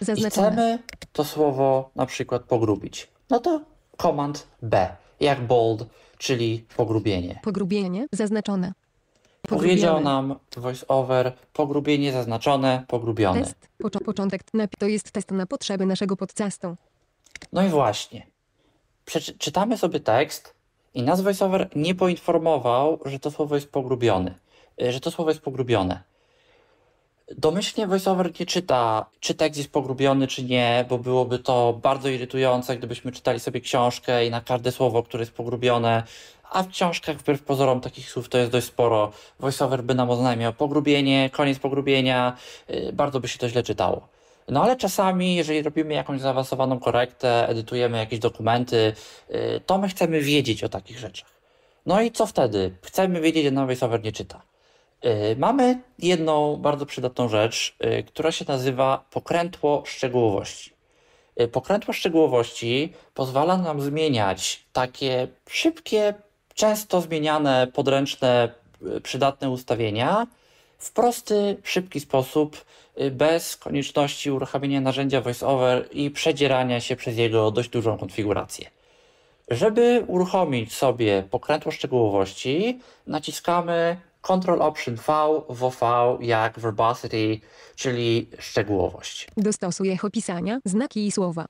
Zaznaczone. I chcemy to słowo na przykład pogrubić. No to komand B jak bold, czyli pogrubienie. Pogrubienie zaznaczone. Pogrubione. Powiedział nam voiceover pogrubienie zaznaczone, pogrubione. Test, pocz- początek, to jest test na potrzeby naszego podcastu. No i właśnie. Przeczytamy sobie tekst i nas voiceover nie poinformował, że to słowo jest pogrubione. Y, że to słowo jest pogrubione. Domyślnie voiceover nie czyta, czy tekst jest pogrubiony, czy nie, bo byłoby to bardzo irytujące, gdybyśmy czytali sobie książkę i na każde słowo, które jest pogrubione, a w książkach wbrew pozorom takich słów to jest dość sporo. Voiceover by nam oznajmiał pogrubienie, koniec pogrubienia, y, bardzo by się to źle czytało. No ale czasami, jeżeli robimy jakąś zaawansowaną korektę, edytujemy jakieś dokumenty, y, to my chcemy wiedzieć o takich rzeczach. No i co wtedy? Chcemy wiedzieć, że nowy VoiceOver nie czyta. E, mamy jedną bardzo przydatną rzecz, e, która się nazywa pokrętło szczegółowości. E, pokrętło szczegółowości pozwala nam zmieniać takie szybkie, często zmieniane, podręczne, przydatne ustawienia w prosty, szybki sposób, bez konieczności uruchamiania narzędzia VoiceOver i przedzierania się przez jego dość dużą konfigurację. Żeby uruchomić sobie pokrętło szczegółowości, naciskamy Control Option V, VV jak verbosity, czyli szczegółowość. Dostosuje opisania, znaki i słowa.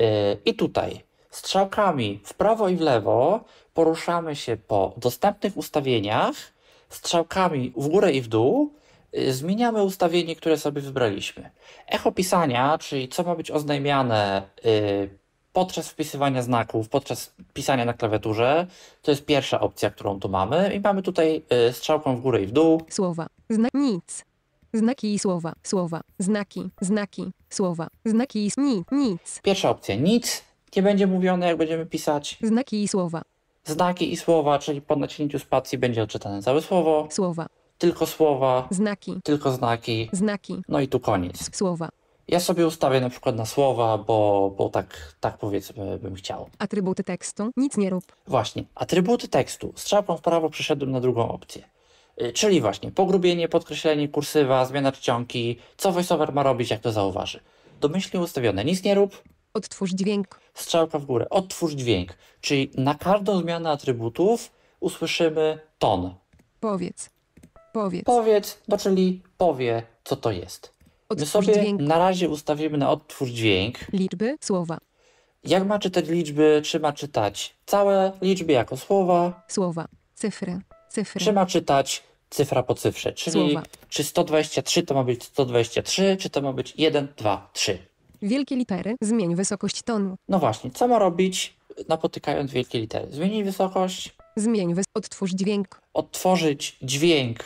Y, I tutaj strzałkami w prawo i w lewo poruszamy się po dostępnych ustawieniach, strzałkami w górę i w dół y, zmieniamy ustawienie, które sobie wybraliśmy. Echo pisania, czyli co ma być oznajmiane y, podczas wpisywania znaków, podczas pisania na klawiaturze. To jest pierwsza opcja, którą tu mamy. I mamy tutaj y, strzałką w górę i w dół. Słowa. Zna nic. Znaki i słowa, słowa, znaki, znaki, słowa, znaki i ni, nic. Pierwsza opcja nic nie będzie mówione, jak będziemy pisać. Znaki i słowa. Znaki i słowa, czyli po naciśnięciu spacji będzie odczytane całe słowo. Słowa. Tylko słowa. Znaki. Tylko znaki. Znaki. No i tu koniec. Słowa. Ja sobie ustawię na przykład na słowa, bo, bo tak, tak powiedzmy bym chciał. Atrybuty tekstu, nic nie rób. Właśnie, atrybuty tekstu. Strzałką w prawo przeszedłem na drugą opcję. Y, czyli właśnie pogrubienie, podkreślenie, kursywa, zmiana czcionki, co voiceover ma robić, jak to zauważy. Domyślnie ustawione, nic nie rób. Odtwórz dźwięk. Strzałka w górę, odtwórz dźwięk. Czyli na każdą zmianę atrybutów usłyszymy ton. Powiedz, powiedz. Powiedz, no czyli powie, co to jest. My sobie dźwięk. na razie ustawimy na odtwórz dźwięk. Liczby, słowa. Jak ma czytać liczby, czy ma czytać całe liczby jako słowa? Słowa, cyfry, cyfry. Czy ma czytać cyfra po cyfrze? Czyli słowa. czy 123 to ma być 123, czy to ma być 1, 2, 3? Wielkie litery, zmień wysokość tonu. No właśnie, co ma robić napotykając wielkie litery? zmień wysokość. Zmień, wys- odtwórz dźwięk. Odtworzyć dźwięk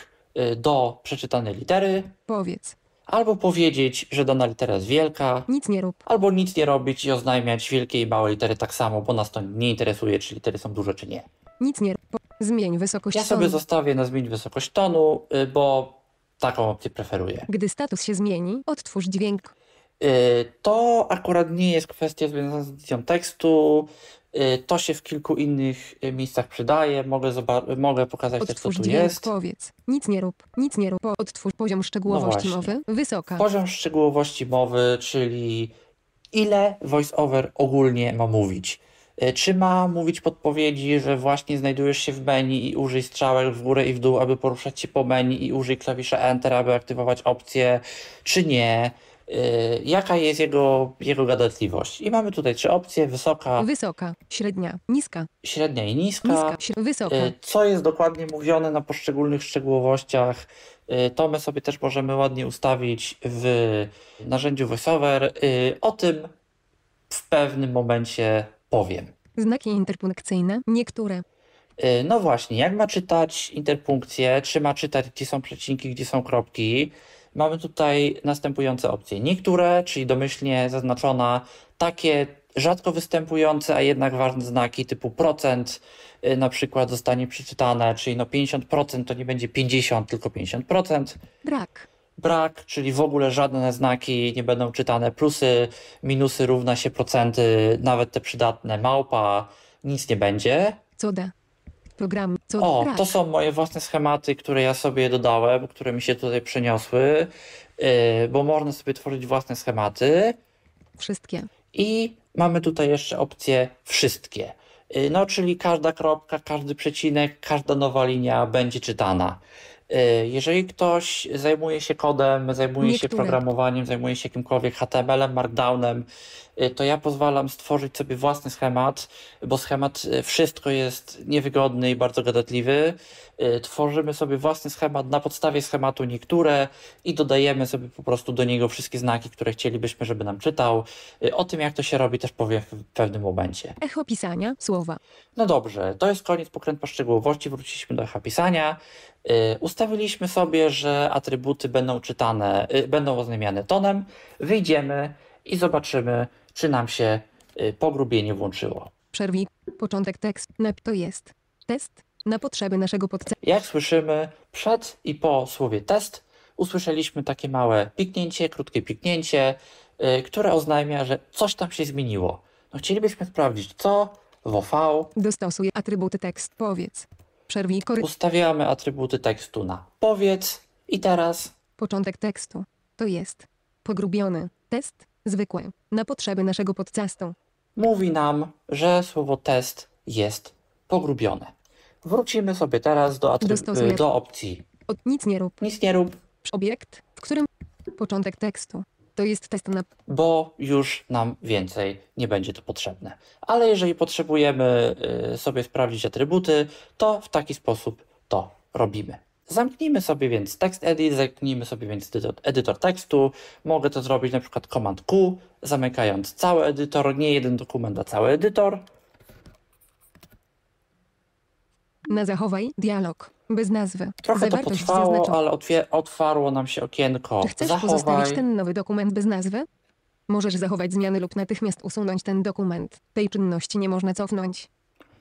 y, do przeczytanej litery. Powiedz, Albo powiedzieć, że dana litera jest wielka. Nic nie rób. Albo nic nie robić i oznajmiać wielkie i małe litery tak samo, bo nas to nie interesuje, czy litery są duże, czy nie. Nic nie rób. Zmień wysokość ja tonu. Ja sobie zostawię na zmień wysokość tonu, y, bo taką opcję preferuję. Gdy status się zmieni, odtwórz dźwięk. Y, to akurat nie jest kwestia związana z edycją tekstu, Y, to się w kilku innych y, miejscach przydaje. Mogę, mogę pokazać Odtwórz też, co tu dźwięk, jest. Powiedz. Nic nie rób, nic nie rób. Odtwórz poziom szczegółowości no mowy. Wysoka. Poziom szczegółowości mowy, czyli ile voiceover ogólnie ma mówić. Y, czy ma mówić podpowiedzi, że właśnie znajdujesz się w menu i użyj strzałek w górę i w dół, aby poruszać się po menu i użyj klawisza Enter, aby aktywować opcję, czy nie? Y, jaka jest jego, jego gadatliwość. I mamy tutaj trzy opcje, wysoka, wysoka, średnia, niska. Średnia i niska. niska wysoka. Y, co jest dokładnie mówione na poszczególnych szczegółowościach. Y, to my sobie też możemy ładnie ustawić w narzędziu VoiceOver. O tym w pewnym momencie powiem. Znaki interpunkcyjne, niektóre. No właśnie, jak ma czytać interpunkcję, czy ma czytać, gdzie są przecinki, gdzie są kropki mamy tutaj następujące opcje. Niektóre, czyli domyślnie zaznaczona, takie rzadko występujące, a jednak ważne znaki typu procent y, na przykład zostanie przeczytane, czyli no 50% to nie będzie 50, tylko 50%. Brak. Brak, czyli w ogóle żadne znaki nie będą czytane. Plusy, minusy równa się procenty, nawet te przydatne. Małpa, nic nie będzie. Cuda. Program co O, grać? to są moje własne schematy, które ja sobie dodałem, które mi się tutaj przeniosły, y, bo można sobie tworzyć własne schematy. Wszystkie. I mamy tutaj jeszcze opcję wszystkie. Y, no, czyli każda kropka, każdy przecinek, każda nowa linia będzie czytana. Y, jeżeli ktoś zajmuje się kodem, zajmuje Niektóre. się programowaniem, zajmuje się jakimkolwiek HTML-em, Markdownem, Y, to ja pozwalam stworzyć sobie własny schemat, bo schemat y, wszystko jest niewygodny i bardzo gadatliwy. Y, tworzymy sobie własny schemat na podstawie schematu niektóre i dodajemy sobie po prostu do niego wszystkie znaki, które chcielibyśmy, żeby nam czytał. O tym, jak to się robi, też powiem w pewnym momencie. Echo pisania, słowa. No dobrze, to jest koniec pokrętła szczegółowości. Wróciliśmy do echa pisania. Ustawiliśmy sobie, że atrybuty będą czytane, będą oznajmiane tonem. Wyjdziemy i zobaczymy, czy nam się y, pogrubienie włączyło. Przerwij. Początek tekst. to jest test na potrzeby naszego podcastu. Jak słyszymy, przed i po słowie test usłyszeliśmy takie małe piknięcie, krótkie piknięcie, y, które oznajmia, że coś tam się zmieniło. No chcielibyśmy sprawdzić, co w OV. Dostosuj atrybuty tekst powiedz. Przerwij kory. Ustawiamy atrybuty tekstu na powiedz i teraz. Początek tekstu. To jest pogrubiony test Zwykłe. Na potrzeby naszego podcastu. Mówi nam, że słowo test jest pogrubione. Wrócimy sobie teraz do, atryb- do opcji. Od, nic nie rób. Nic nie rób. Obiekt, w którym początek tekstu. To jest test na. Bo już nam więcej nie będzie to potrzebne. Ale jeżeli potrzebujemy y, sobie sprawdzić atrybuty, to w taki sposób to robimy. Zamknijmy sobie więc tekst edit, zamknijmy sobie więc edytor, edytor tekstu. Mogę to zrobić na przykład Command Q, zamykając cały edytor, nie jeden dokument, a cały edytor. Na zachowaj dialog bez nazwy. Trochę Zawartość to potrwało, ale otwarło nam się okienko. Chcesz zachowaj. pozostawić ten nowy dokument bez nazwy? Możesz zachować zmiany lub natychmiast usunąć ten dokument. Tej czynności nie można cofnąć.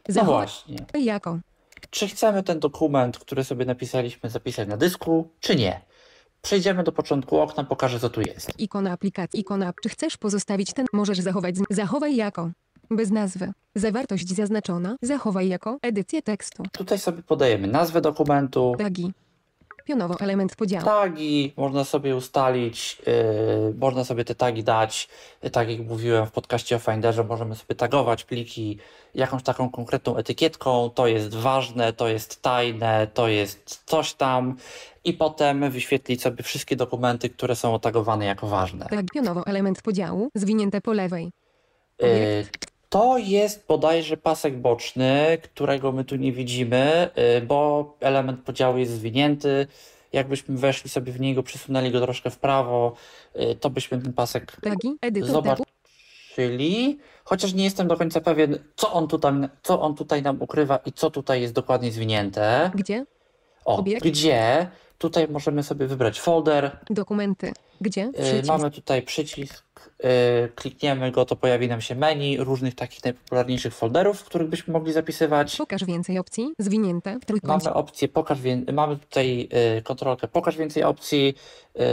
Zachować. No właśnie. Jako czy chcemy ten dokument, który sobie napisaliśmy, zapisać na dysku, czy nie. Przejdziemy do początku okna, pokażę co tu jest. Ikona aplikacji, ikona, czy chcesz pozostawić ten, możesz zachować, zachowaj jako, bez nazwy, zawartość zaznaczona, zachowaj jako, edycję tekstu. Tutaj sobie podajemy nazwę dokumentu. Tagi, Pionowo element podziału. Tagi można sobie ustalić, yy, można sobie te tagi dać. Tak jak mówiłem w podcaście o Finderze, możemy sobie tagować pliki jakąś taką konkretną etykietką. To jest ważne, to jest tajne, to jest coś tam. I potem wyświetlić sobie wszystkie dokumenty, które są otagowane jako ważne. Tak, pionowo element podziału, zwinięte po lewej. Yy, to jest bodajże pasek boczny, którego my tu nie widzimy, y, bo element podziału jest zwinięty. Jakbyśmy weszli sobie w niego, przesunęli go troszkę w prawo, y, to byśmy ten pasek zobaczyli. Chociaż nie jestem do końca pewien, co on, tutaj, co on tutaj nam ukrywa i co tutaj jest dokładnie zwinięte. Gdzie? O, Obiekt. gdzie? Tutaj możemy sobie wybrać folder. Dokumenty. Gdzie? Y, przycisk. Mamy tutaj przycisk, y, klikniemy go, to pojawi nam się menu różnych takich najpopularniejszych folderów, w których byśmy mogli zapisywać. Pokaż więcej opcji, zwinięte w trójkącie. Mamy opcję, pokaż, mamy tutaj y, kontrolkę pokaż więcej opcji,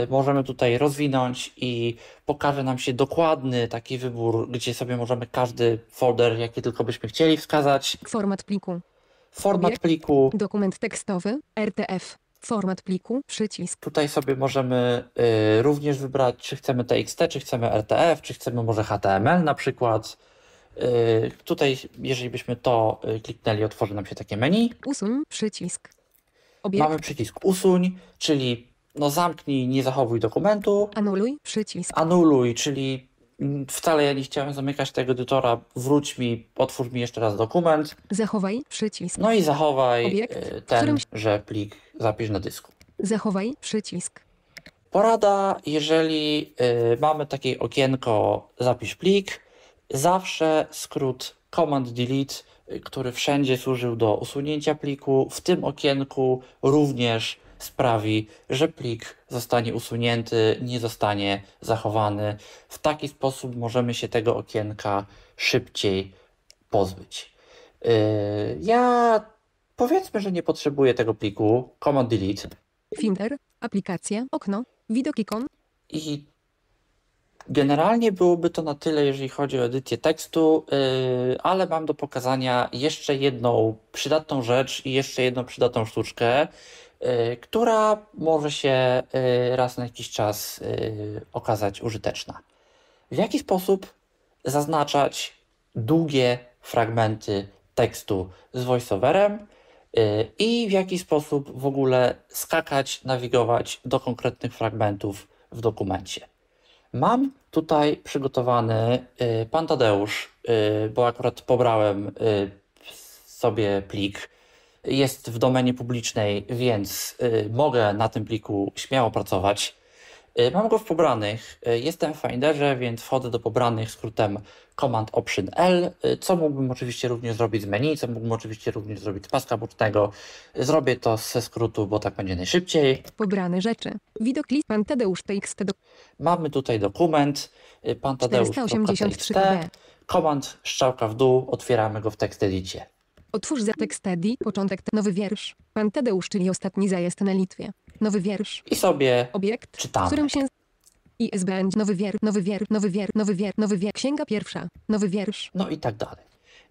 możemy tutaj rozwinąć i pokaże nam się dokładny taki wybór, gdzie sobie możemy każdy folder, jaki tylko byśmy chcieli wskazać. Format pliku. Format Obiekt. pliku. Dokument tekstowy, RTF. Format pliku, przycisk. Tutaj sobie możemy y, również wybrać, czy chcemy TXT, czy chcemy RTF, czy chcemy może HTML na przykład. Y, tutaj, jeżeli byśmy to y, kliknęli, otworzy nam się takie menu. Usuń przycisk. Obiekt. Mamy przycisk usuń, czyli no zamknij, nie zachowuj dokumentu. Anuluj przycisk. Anuluj, czyli Wcale ja nie chciałem zamykać tego edytora. Wróć mi, otwórz mi jeszcze raz dokument. Zachowaj przycisk. No i zachowaj Obiekt, e, ten, którym... że plik zapisz na dysku. Zachowaj przycisk. Porada, jeżeli y, mamy takie okienko zapisz plik, zawsze skrót command delete, e, który wszędzie służył do usunięcia pliku, w tym okienku również sprawi, że plik zostanie usunięty, nie zostanie zachowany. W taki sposób możemy się tego okienka szybciej pozbyć. Yy, ja powiedzmy, że nie potrzebuję tego pliku. Command delete. Finder, aplikacja, okno, widok ikon. I Generalnie byłoby to na tyle, jeżeli chodzi o edycję tekstu, yy, ale mam do pokazania jeszcze jedną przydatną rzecz i jeszcze jedną przydatną sztuczkę. Y, która może się y, raz na jakiś czas y, okazać użyteczna. W jaki sposób zaznaczać długie fragmenty tekstu z voiceoverem i w jaki sposób w ogóle skakać, nawigować do konkretnych fragmentów w dokumencie. Mam tutaj przygotowany Pan Tadeusz, bo akurat pobrałem sobie plik jest w domenie publicznej, więc y, mogę na tym pliku śmiało pracować. Y, mam go w pobranych. Y, jestem w Finderze, więc wchodzę do pobranych skrótem Command Option L, co mógłbym oczywiście również zrobić z menu, co mógłbym oczywiście również zrobić z paska bocznego. Zrobię to ze skrótu, bo tak będzie najszybciej. Pobrane rzeczy. Widok list pan Tadeusz TXT. Mamy tutaj dokument pan Tadeusz 483 Command strzałka w dół, otwieramy go w tekst edicie. Otwórz zatek Steady, początek, nowy wiersz. Pan Tadeusz, czyli ostatni zajazd na Litwie. Nowy wiersz. I sobie Obiekt, czytamy. którym się... ISBN, nowy wiersz, nowy wiersz, nowy wiersz, nowy wiersz, nowy wiersz, księga pierwsza, nowy wiersz. No i tak dalej.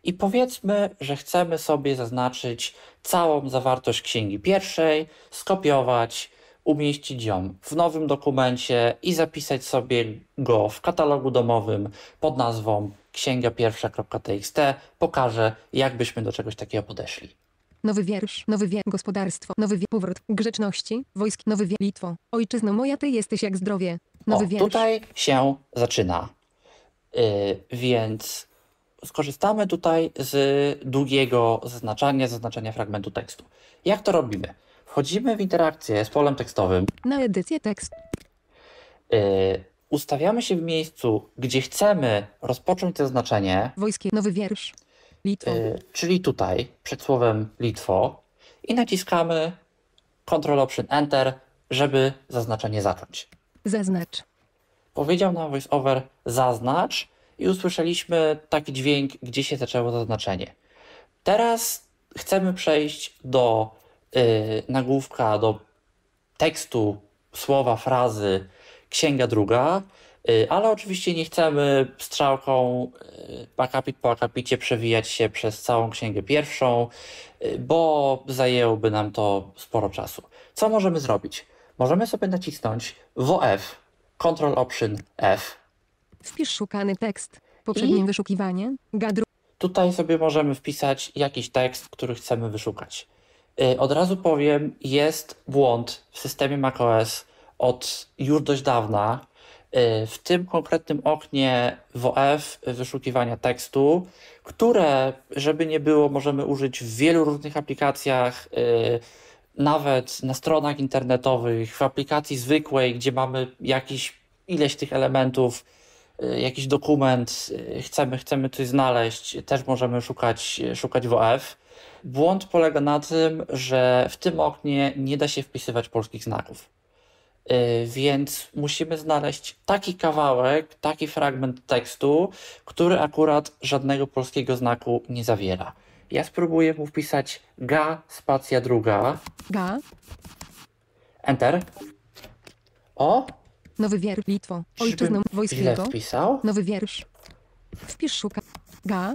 I powiedzmy, że chcemy sobie zaznaczyć całą zawartość księgi pierwszej, skopiować, umieścić ją w nowym dokumencie i zapisać sobie go w katalogu domowym pod nazwą księga pierwsza.txt pokaże, jak byśmy do czegoś takiego podeszli. Nowy wiersz, nowy wie gospodarstwo, nowy wie powrót grzeczności, wojsk, nowy wie Litwo. Ojczyzno moja, ty jesteś jak zdrowie. Nowy o, wiersz. Tutaj się zaczyna. Yy, więc skorzystamy tutaj z długiego zaznaczania, zaznaczenia fragmentu tekstu. Jak to robimy? Wchodzimy w interakcję z polem tekstowym. Na edycję tekst. Yy, ustawiamy się w miejscu, gdzie chcemy rozpocząć to znaczenie. Wojskie, nowy wiersz. Litwo. Y, czyli tutaj, przed słowem Litwo, i naciskamy Ctrl Option Enter, żeby zaznaczenie zacząć. Zaznacz. Powiedział nam VoiceOver zaznacz i usłyszeliśmy taki dźwięk, gdzie się zaczęło zaznaczenie. Teraz chcemy przejść do y, nagłówka, do tekstu, słowa, frazy, Księga druga, y, ale oczywiście nie chcemy strzałką y, akapit po akapicie przewijać się przez całą księgę pierwszą, y, bo zajęłoby nam to sporo czasu. Co możemy zrobić? Możemy sobie nacisnąć WF, Control Option F. Wpisz szukany tekst, poprzednie I mhm. wyszukiwanie, gadru. Tutaj sobie możemy wpisać jakiś tekst, który chcemy wyszukać. Od razu powiem, jest błąd w systemie macOS od już dość dawna. Y, w tym konkretnym oknie WF y, wyszukiwania tekstu, które, żeby nie było, możemy użyć w wielu różnych aplikacjach, y, nawet na stronach internetowych, w aplikacji zwykłej, gdzie mamy jakiś ileś tych elementów, jakiś dokument, chcemy, chcemy coś znaleźć, też możemy szukać, szukać WF. Błąd polega na tym, że w tym oknie nie da się wpisywać polskich znaków. E, więc musimy znaleźć taki kawałek, taki fragment tekstu, który akurat żadnego polskiego znaku nie zawiera. Ja spróbuję mu wpisać ga spacja druga. Ga. Enter. O! Nowy wiersz Litwo. Ojczyzną wojskiego. wpisał? Nowy wiersz. Wpisz szuka. Ga.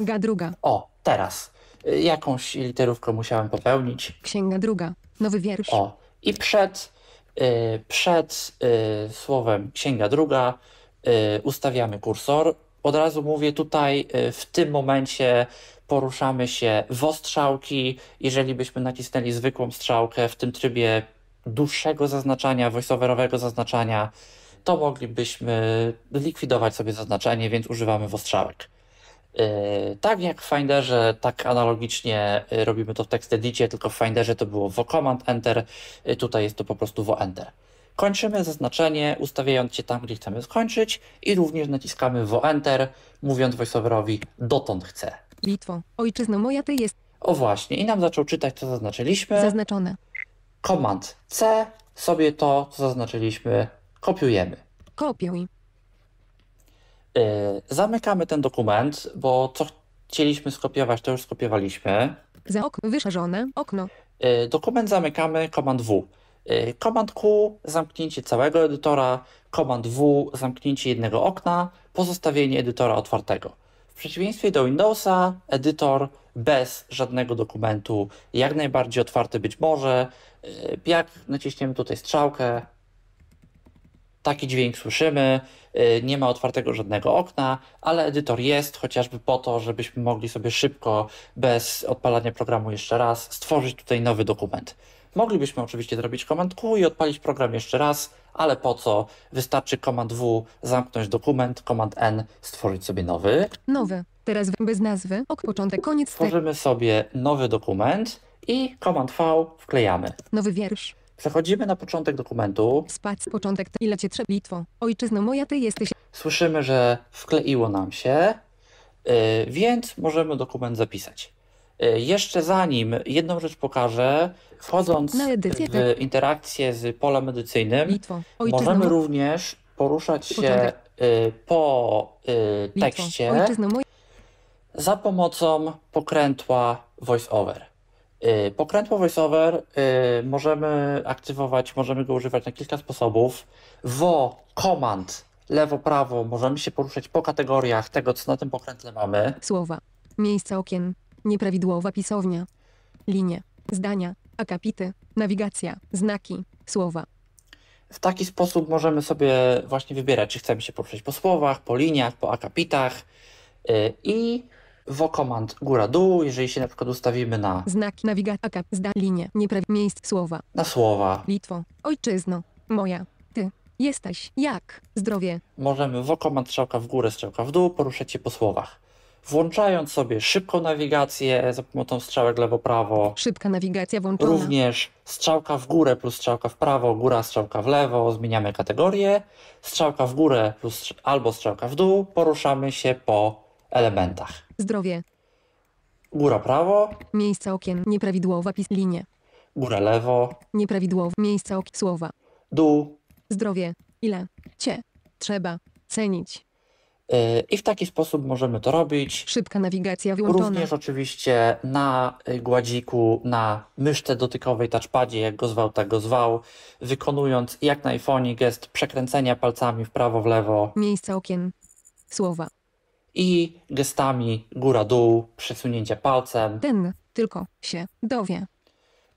Ga druga. O, teraz. E, jakąś literówkę musiałem popełnić. Księga druga. Nowy wiersz. O, i przed Y, przed y, słowem księga druga y, ustawiamy kursor. Od razu mówię tutaj, w tym momencie poruszamy się w ostrzałki. Jeżeli byśmy nacisnęli zwykłą strzałkę w tym trybie dłuższego zaznaczania, voiceoverowego zaznaczania, to moglibyśmy likwidować sobie zaznaczenie, więc używamy ostrzałek. Yy, tak jak w Finderze, tak analogicznie yy, robimy to w TextEdicie, tylko w Finderze to było wo command enter, yy, tutaj jest to po prostu wo enter. Kończymy zaznaczenie, ustawiając się tam, gdzie chcemy skończyć i również naciskamy wo enter, mówiąc voiceoverowi dotąd chcę. Litwo, ojczyzno moja ty jest. O właśnie, i nam zaczął czytać, co zaznaczyliśmy. Zaznaczone. Command C, sobie to, co zaznaczyliśmy, kopiujemy. Kopiuj. Y, zamykamy ten dokument, bo co chcieliśmy skopiować, to już skopiowaliśmy. Za ok wyszerzone okno. Y, dokument zamykamy, komand W. Komand y, Q, zamknięcie całego edytora, komand W, zamknięcie jednego okna, pozostawienie edytora otwartego. W przeciwieństwie do Windowsa, edytor bez żadnego dokumentu jak najbardziej otwarty być może. Jak naciśniemy tutaj strzałkę, taki dźwięk słyszymy, y, nie ma otwartego żadnego okna, ale edytor jest chociażby po to, żebyśmy mogli sobie szybko, bez odpalania programu jeszcze raz, stworzyć tutaj nowy dokument. Moglibyśmy oczywiście zrobić komand Q i odpalić program jeszcze raz, ale po co? Wystarczy komand W zamknąć dokument, komand N stworzyć sobie nowy. Nowy, teraz bez nazwy, ok, początek, koniec. Stworzymy sobie nowy dokument i komand V wklejamy. Nowy wiersz. Przechodzimy na początek dokumentu. Spać, początek, ile cię trzeba, bitwo. Ojczyzno moja, ty jesteś. Słyszymy, że wkleiło nam się, y, więc możemy dokument zapisać. Y, jeszcze zanim jedną rzecz pokażę, wchodząc w tak. interakcję z polem medycyjnym, możemy również poruszać się y, po tekście za pomocą pokrętła voiceover. Y, pokrętło VoiceOver y, możemy aktywować, możemy go używać na kilka sposobów. Wo, command, lewo, prawo, możemy się poruszać po kategoriach tego, co na tym pokrętle mamy. Słowa, miejsca okien, nieprawidłowa pisownia, linie, zdania, akapity, nawigacja, znaki, słowa. W taki sposób możemy sobie właśnie wybierać, czy chcemy się poruszać po słowach, po liniach, po akapitach y, i wokomand góra-dół, jeżeli się na przykład ustawimy na... znak nawigacja, zda, linie, niepraw, miejsc, słowa. Na słowa. Litwo, ojczyzno, moja, ty, jesteś, jak, zdrowie. Możemy wokomand strzałka w górę, strzałka w dół poruszać się po słowach. Włączając sobie szybką nawigację za pomocą strzałek lewo-prawo. Szybka nawigacja włączona. Również strzałka w górę plus strzałka w prawo, góra strzałka w lewo, zmieniamy kategorię. Strzałka w górę plus albo strzałka w dół, poruszamy się po elementach. Zdrowie. Góra prawo. Miejsca okien. Nieprawidłowa pis linie. Góra lewo. Nieprawidłowe miejsca okien. Słowa. Dół. Zdrowie. Ile? Cię. Trzeba. Cenić. Y, I w taki sposób możemy to robić. Szybka nawigacja wyłączona. Również oczywiście na y, gładziku, na myszce dotykowej, touchpadzie, jak go zwał, tak go zwał, wykonując jak na iPhone gest przekręcenia palcami w prawo, w lewo. Miejsca okien. Słowa i gestami góra-dół, przesunięcie palcem. Ten tylko się dowie.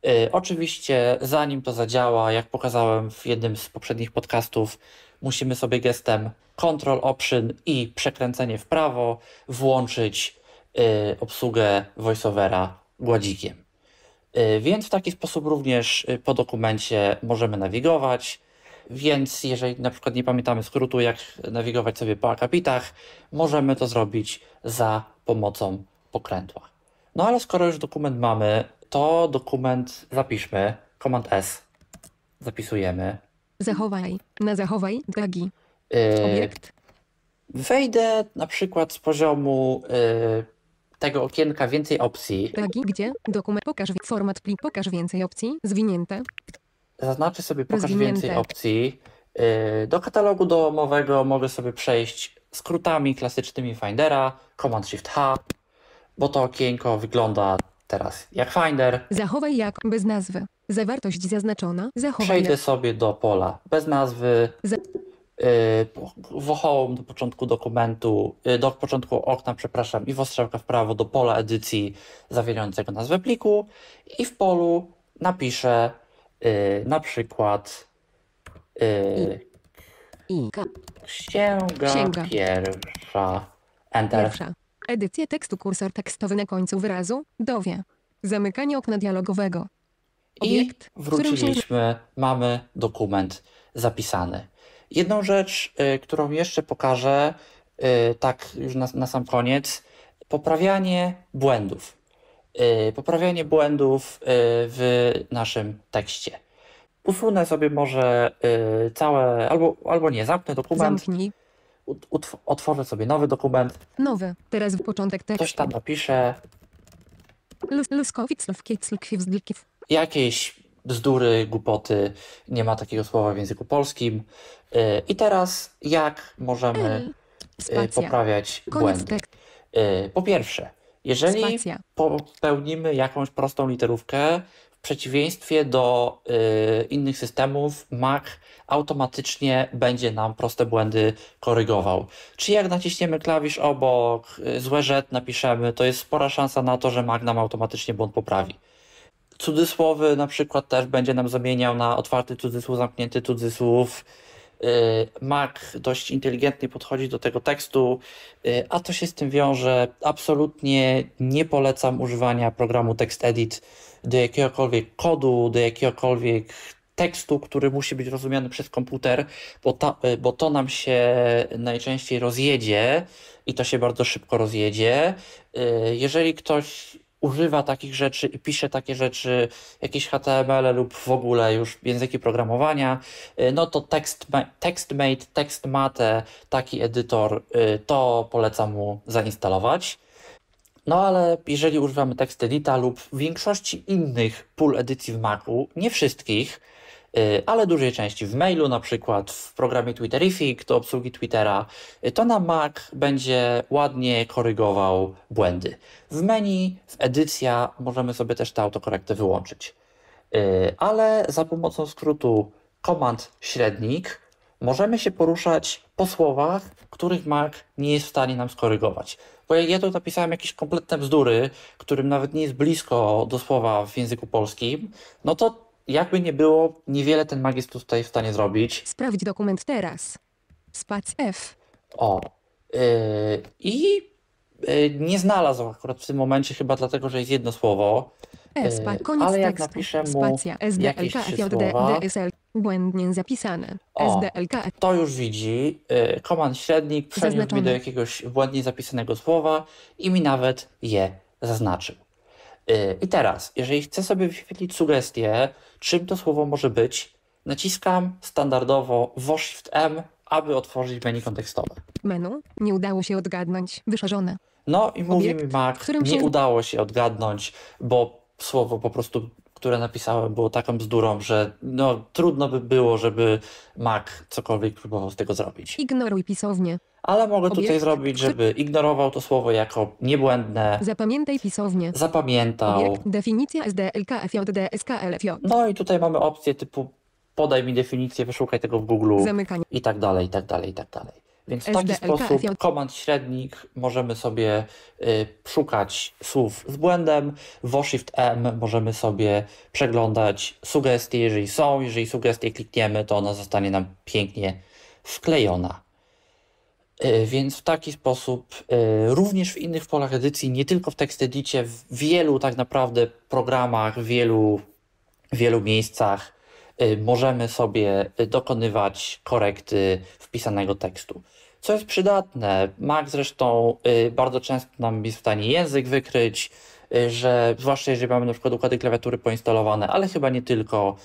Y, oczywiście, zanim to zadziała, jak pokazałem w jednym z poprzednich podcastów, musimy sobie gestem Control Option i przekręcenie w prawo włączyć y, obsługę voiceovera gładzikiem. Y, więc w taki sposób również po dokumencie możemy nawigować. Więc jeżeli na przykład nie pamiętamy skrótu, jak nawigować sobie po akapitach, możemy to zrobić za pomocą pokrętła. No ale skoro już dokument mamy, to dokument zapiszmy. Command S. Zapisujemy. Zachowaj. Na zachowaj Dagi. Yy, Obiekt. Wejdę na przykład z poziomu yy, tego okienka więcej opcji. Tagi gdzie? Dokument pokaż format plik pokaż więcej opcji. Zwinięte. Zaznaczę sobie, pokaż więcej opcji. Y, do katalogu domowego mogę sobie przejść skrótami klasycznymi Findera, Command Shift H, bo to okienko wygląda teraz jak Finder. Zachowaj jak bez nazwy. Zawartość zaznaczona. Zachowaj. Przejdę jak. sobie do pola bez nazwy. Za... Yy, do początku dokumentu, y, do początku okna, przepraszam, i w ostrzałkę w prawo do pola edycji zawierającego nazwę pliku i w polu napiszę Y, na przykład y, I, księga, księga, pierwsza. Enter. Pierwsza. Edycję tekstu kursor tekstowy na końcu wyrazu. Dowie. Zamykanie okna dialogowego. Obiekt, I wróciliśmy, mamy dokument zapisany. Jedną rzecz, y, którą jeszcze pokażę, tak już na, na sam koniec, poprawianie błędów. Y, poprawianie błędów y, w naszym tekście. Usunę sobie może y, całe, albo, albo nie, zamknę dokument. Zamknij. Otworzę sobie nowy dokument. Nowy, teraz w początek tekstu. Coś tam napiszę. Jakieś bzdury, głupoty, nie ma takiego słowa w języku polskim. I teraz jak możemy poprawiać błędy? Po pierwsze, jeżeli Spacja. popełnimy jakąś prostą literówkę, w przeciwieństwie do y, innych systemów, Mac automatycznie będzie nam proste błędy korygował. Czy jak naciśniemy klawisz obok, y, złe rzet napiszemy, to jest spora szansa na to, że Mac nam automatycznie błąd poprawi. Cudzysłowy na przykład też będzie nam zamieniał na otwarty cudzysłów, zamknięty cudzysłów, Y, Mac dość inteligentnie podchodzi do tego tekstu, y, a to się z tym wiąże. Absolutnie nie polecam używania programu TextEdit do jakiegokolwiek kodu, do jakiegokolwiek tekstu, który musi być rozumiany przez komputer, bo, ta, y, bo to nam się najczęściej rozjedzie i to się bardzo szybko rozjedzie. Jeżeli ktoś używa takich rzeczy i pisze takie rzeczy, jakieś HTML e lub w ogóle już języki programowania, y, no to tekst, TextMate, TextMate, taki edytor, y, to polecam mu zainstalować. No ale jeżeli używamy TextEdita lub większości innych pól edycji w Macu, nie wszystkich, Y, ale dużej części w mailu, na przykład w programie Twitterific do obsługi Twittera, y, to na Mac będzie ładnie korygował błędy. W menu, w edycja możemy sobie też tę autokorektę wyłączyć. Y, ale za pomocą skrótu komand średnik możemy się poruszać po słowach, których Mac nie jest w stanie nam skorygować. Bo ja tu napisałem jakieś kompletne bzdury, którym nawet nie jest blisko do słowa w języku polskim, no to jakby nie było, niewiele ten mag tutaj w stanie zrobić. Sprawdź dokument teraz. Spac F. O. Yy, I yy, nie znalazł akurat w tym momencie, chyba dlatego, że jest jedno słowo. Espa, y, koniec ale jak napiszę mu Spacja, SDLK, słowa, DSL, błędnie zapisane. O, To już widzi. Y, komand średnik przeniósł mi do jakiegoś błędnie zapisanego słowa i mi nawet je zaznaczył. Y, I teraz, jeżeli chcę sobie wyświetlić sugestię, czym to słowo może być, naciskam standardowo w Shift M, aby otworzyć menu kontekstowe. Menu nie udało się odgadnąć, wyszerzone. No i mówi mi Mac, nie się... udało się odgadnąć, bo słowo po prostu, które napisałem, było taką bzdurą, że no, trudno by było, żeby Mac cokolwiek próbował z tego zrobić. Ignoruj pisownię ale mogę Obiekt, tutaj zrobić, żeby ignorował to słowo jako niebłędne. Zapamiętaj pisownie. Zapamiętał. Obiekt, definicja SDLKFJDSKLFJ. No i tutaj mamy opcję typu podaj mi definicję, wyszukaj tego w Google Zamykanie. i tak dalej, i tak dalej, i tak dalej. Więc w taki sposób komand średnik możemy sobie y, szukać słów z błędem. W Shift M możemy sobie przeglądać sugestie, jeżeli są. Jeżeli sugestie klikniemy, to ona zostanie nam pięknie wklejona. E, więc w taki sposób, e, również w innych polach edycji, nie tylko w tekstedicie, w wielu tak naprawdę programach, w wielu, wielu miejscach e, możemy sobie dokonywać korekty wpisanego tekstu. Co jest przydatne. Mac zresztą bardzo często nam jest w stanie język wykryć, że zwłaszcza jeżeli mamy na przykład układy klawiatury poinstalowane, ale chyba nie tylko,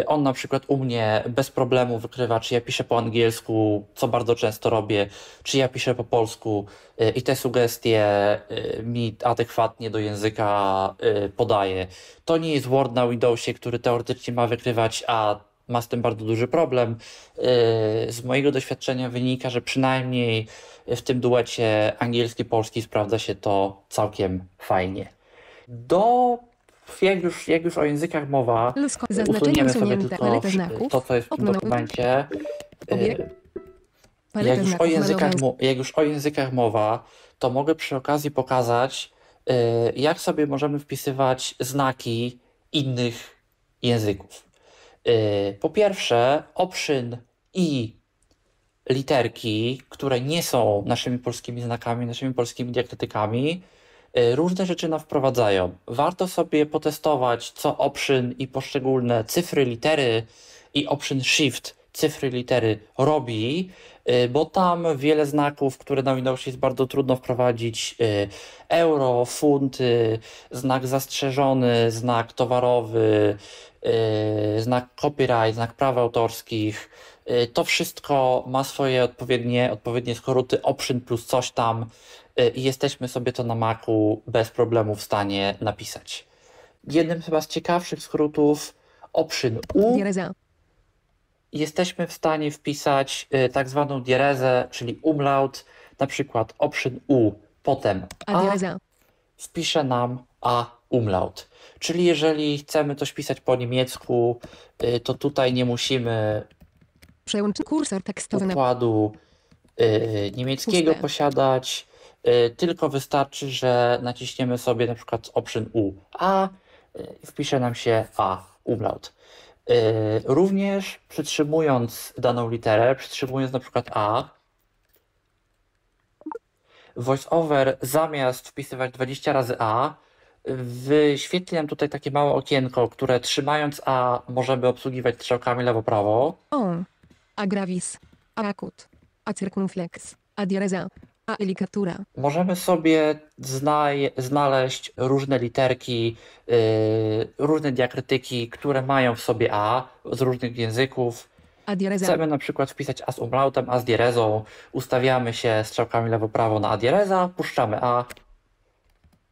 Y, on na przykład u mnie bez problemu wykrywa, czy ja piszę po angielsku, co bardzo często robię, czy ja piszę po polsku y, i te sugestie y, mi adekwatnie do języka podaje. To nie jest Word na Windowsie, który teoretycznie ma wykrywać, a ma z tym bardzo duży problem. Z mojego doświadczenia wynika, że przynajmniej w tym duecie angielski-polski sprawdza się to całkiem fajnie. Do jak już, jak już o językach mowa, Lusko, usuniemy sobie tylko to, co jest w tym dokumencie. Y, jak już, o językach, jak już o językach mowa, to mogę przy okazji pokazać, y, jak sobie możemy wpisywać znaki innych języków. Y, po pierwsze, obszyn i literki, które nie są naszymi polskimi znakami, naszymi polskimi diakrytykami, E, różne rzeczy nam wprowadzają. Warto sobie potestować, co option i poszczególne cyfry, litery i option shift, cyfry, litery robi, e, bo tam wiele znaków, które na Windowsie jest bardzo trudno wprowadzić, e, euro, funty, znak zastrzeżony, znak towarowy, znak copyright, znak praw autorskich, to wszystko ma swoje odpowiednie, odpowiednie skoruty option plus coś tam Y, i jesteśmy sobie to na Macu bez problemu w stanie napisać. Jednym chyba z ciekawszych skrótów option U jesteśmy w stanie wpisać y, tak zwaną diarezę, czyli umlaut, na przykład option U, potem A, wpisze nam A umlaut. Czyli jeżeli chcemy coś pisać po niemiecku, y, to tutaj nie musimy Przełącz kursor tekstowy układu niemieckiego posiadać. Y, tylko wystarczy, że naciśniemy sobie na przykład option U, A y, i wpisze nam się A, umlaut. Y, również przytrzymując daną literę, przytrzymując na przykład A, VoiceOver zamiast wpisywać 20 razy A, wyświetli nam tutaj takie małe okienko, które trzymając A możemy obsługiwać strzałkami lewo-prawo. On, a arakut, a adiereza, a elikatura. Możemy sobie znaj- znaleźć różne literki, yy, różne diakrytyki, które mają w sobie A z różnych języków. Chcemy na przykład wpisać A z umlautem, A z dierezą. Ustawiamy się strzałkami lewo-prawo na A diereza, puszczamy A.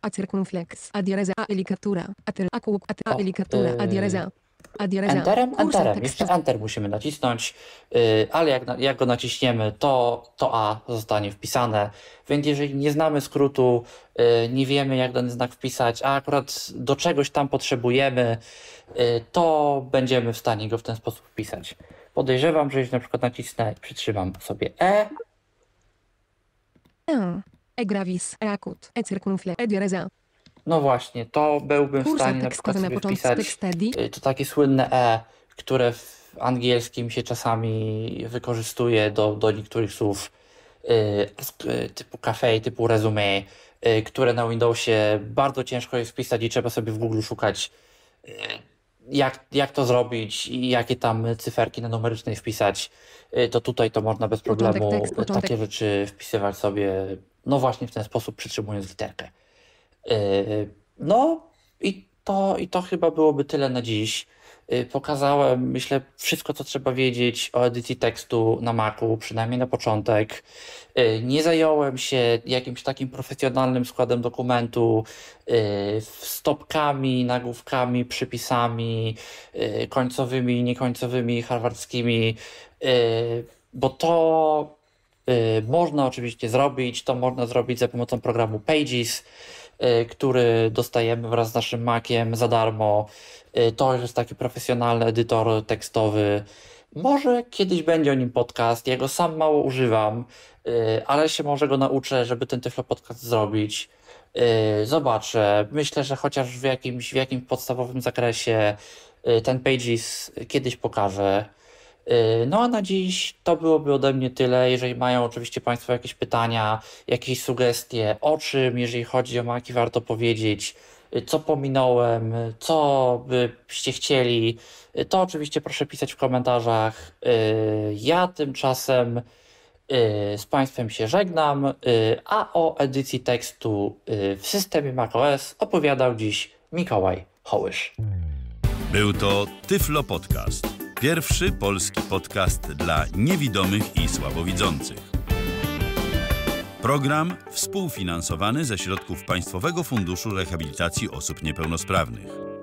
A circumflex. A diereza. A elikatura. A tyl. A kółk. A, a elikatura. A yy, diereza. Enterem? Enterem. Jeszcze Enter musimy nacisnąć, y, ale jak, jak go naciśniemy, to, to A zostanie wpisane. Więc jeżeli nie znamy skrótu, y, nie wiemy jak dany znak wpisać, a akurat do czegoś tam potrzebujemy, y, to będziemy w stanie go w ten sposób wpisać. Podejrzewam, że jeśli na przykład nacisnę, przytrzymam sobie E. E, e gravis, e akut, e circumfle, e direza. No właśnie, to byłbym Kursa w stanie tak na przykład sobie wpisać. Tak y, to takie słynne E, które w angielskim się czasami wykorzystuje do, do niektórych słów y, y, typu cafe, typu resume, które na Windowsie bardzo ciężko jest wpisać i trzeba sobie w Google szukać jak, jak to zrobić i jakie tam cyferki na numerycznej wpisać, to tutaj to można bez problemu początek, tekst, początek. takie rzeczy wpisywać sobie, no właśnie w ten sposób przytrzymując literkę. Yy, no i to, i to chyba byłoby tyle na dziś. Yy, pokazałem, myślę, wszystko, co trzeba wiedzieć o edycji tekstu na Macu, przynajmniej na początek. Yy, nie zająłem się jakimś takim profesjonalnym składem dokumentu, stopkami, nagłówkami, przypisami końcowymi, niekońcowymi, harwardzkimi, bo to można oczywiście zrobić. To można zrobić za pomocą programu Pages Y, który dostajemy wraz z naszym makiem za darmo. Y, to jest taki profesjonalny edytor tekstowy. Może kiedyś będzie o nim podcast. Ja go sam mało używam, y, ale się może go nauczę, żeby ten tyflo podcast zrobić. Zobaczę. Myślę, że chociaż w jakimś, w jakimś podstawowym zakresie ten Pages kiedyś pokażę. Yy, no a na dziś to byłoby ode mnie tyle. Jeżeli mają oczywiście Państwo jakieś pytania, jakieś sugestie o czym, jeżeli chodzi o maki, warto powiedzieć, yy, co pominąłem, co byście chcieli, yy, to oczywiście proszę pisać w komentarzach. Ja tymczasem z Państwem się żegnam, a o edycji tekstu w systemie macOS opowiadał dziś Mikołaj Hołysz. Był to Tyflo Podcast. Pierwszy polski podcast dla niewidomych i słabowidzących. Program współfinansowany ze środków Państwowego Funduszu Rehabilitacji Osób Niepełnosprawnych.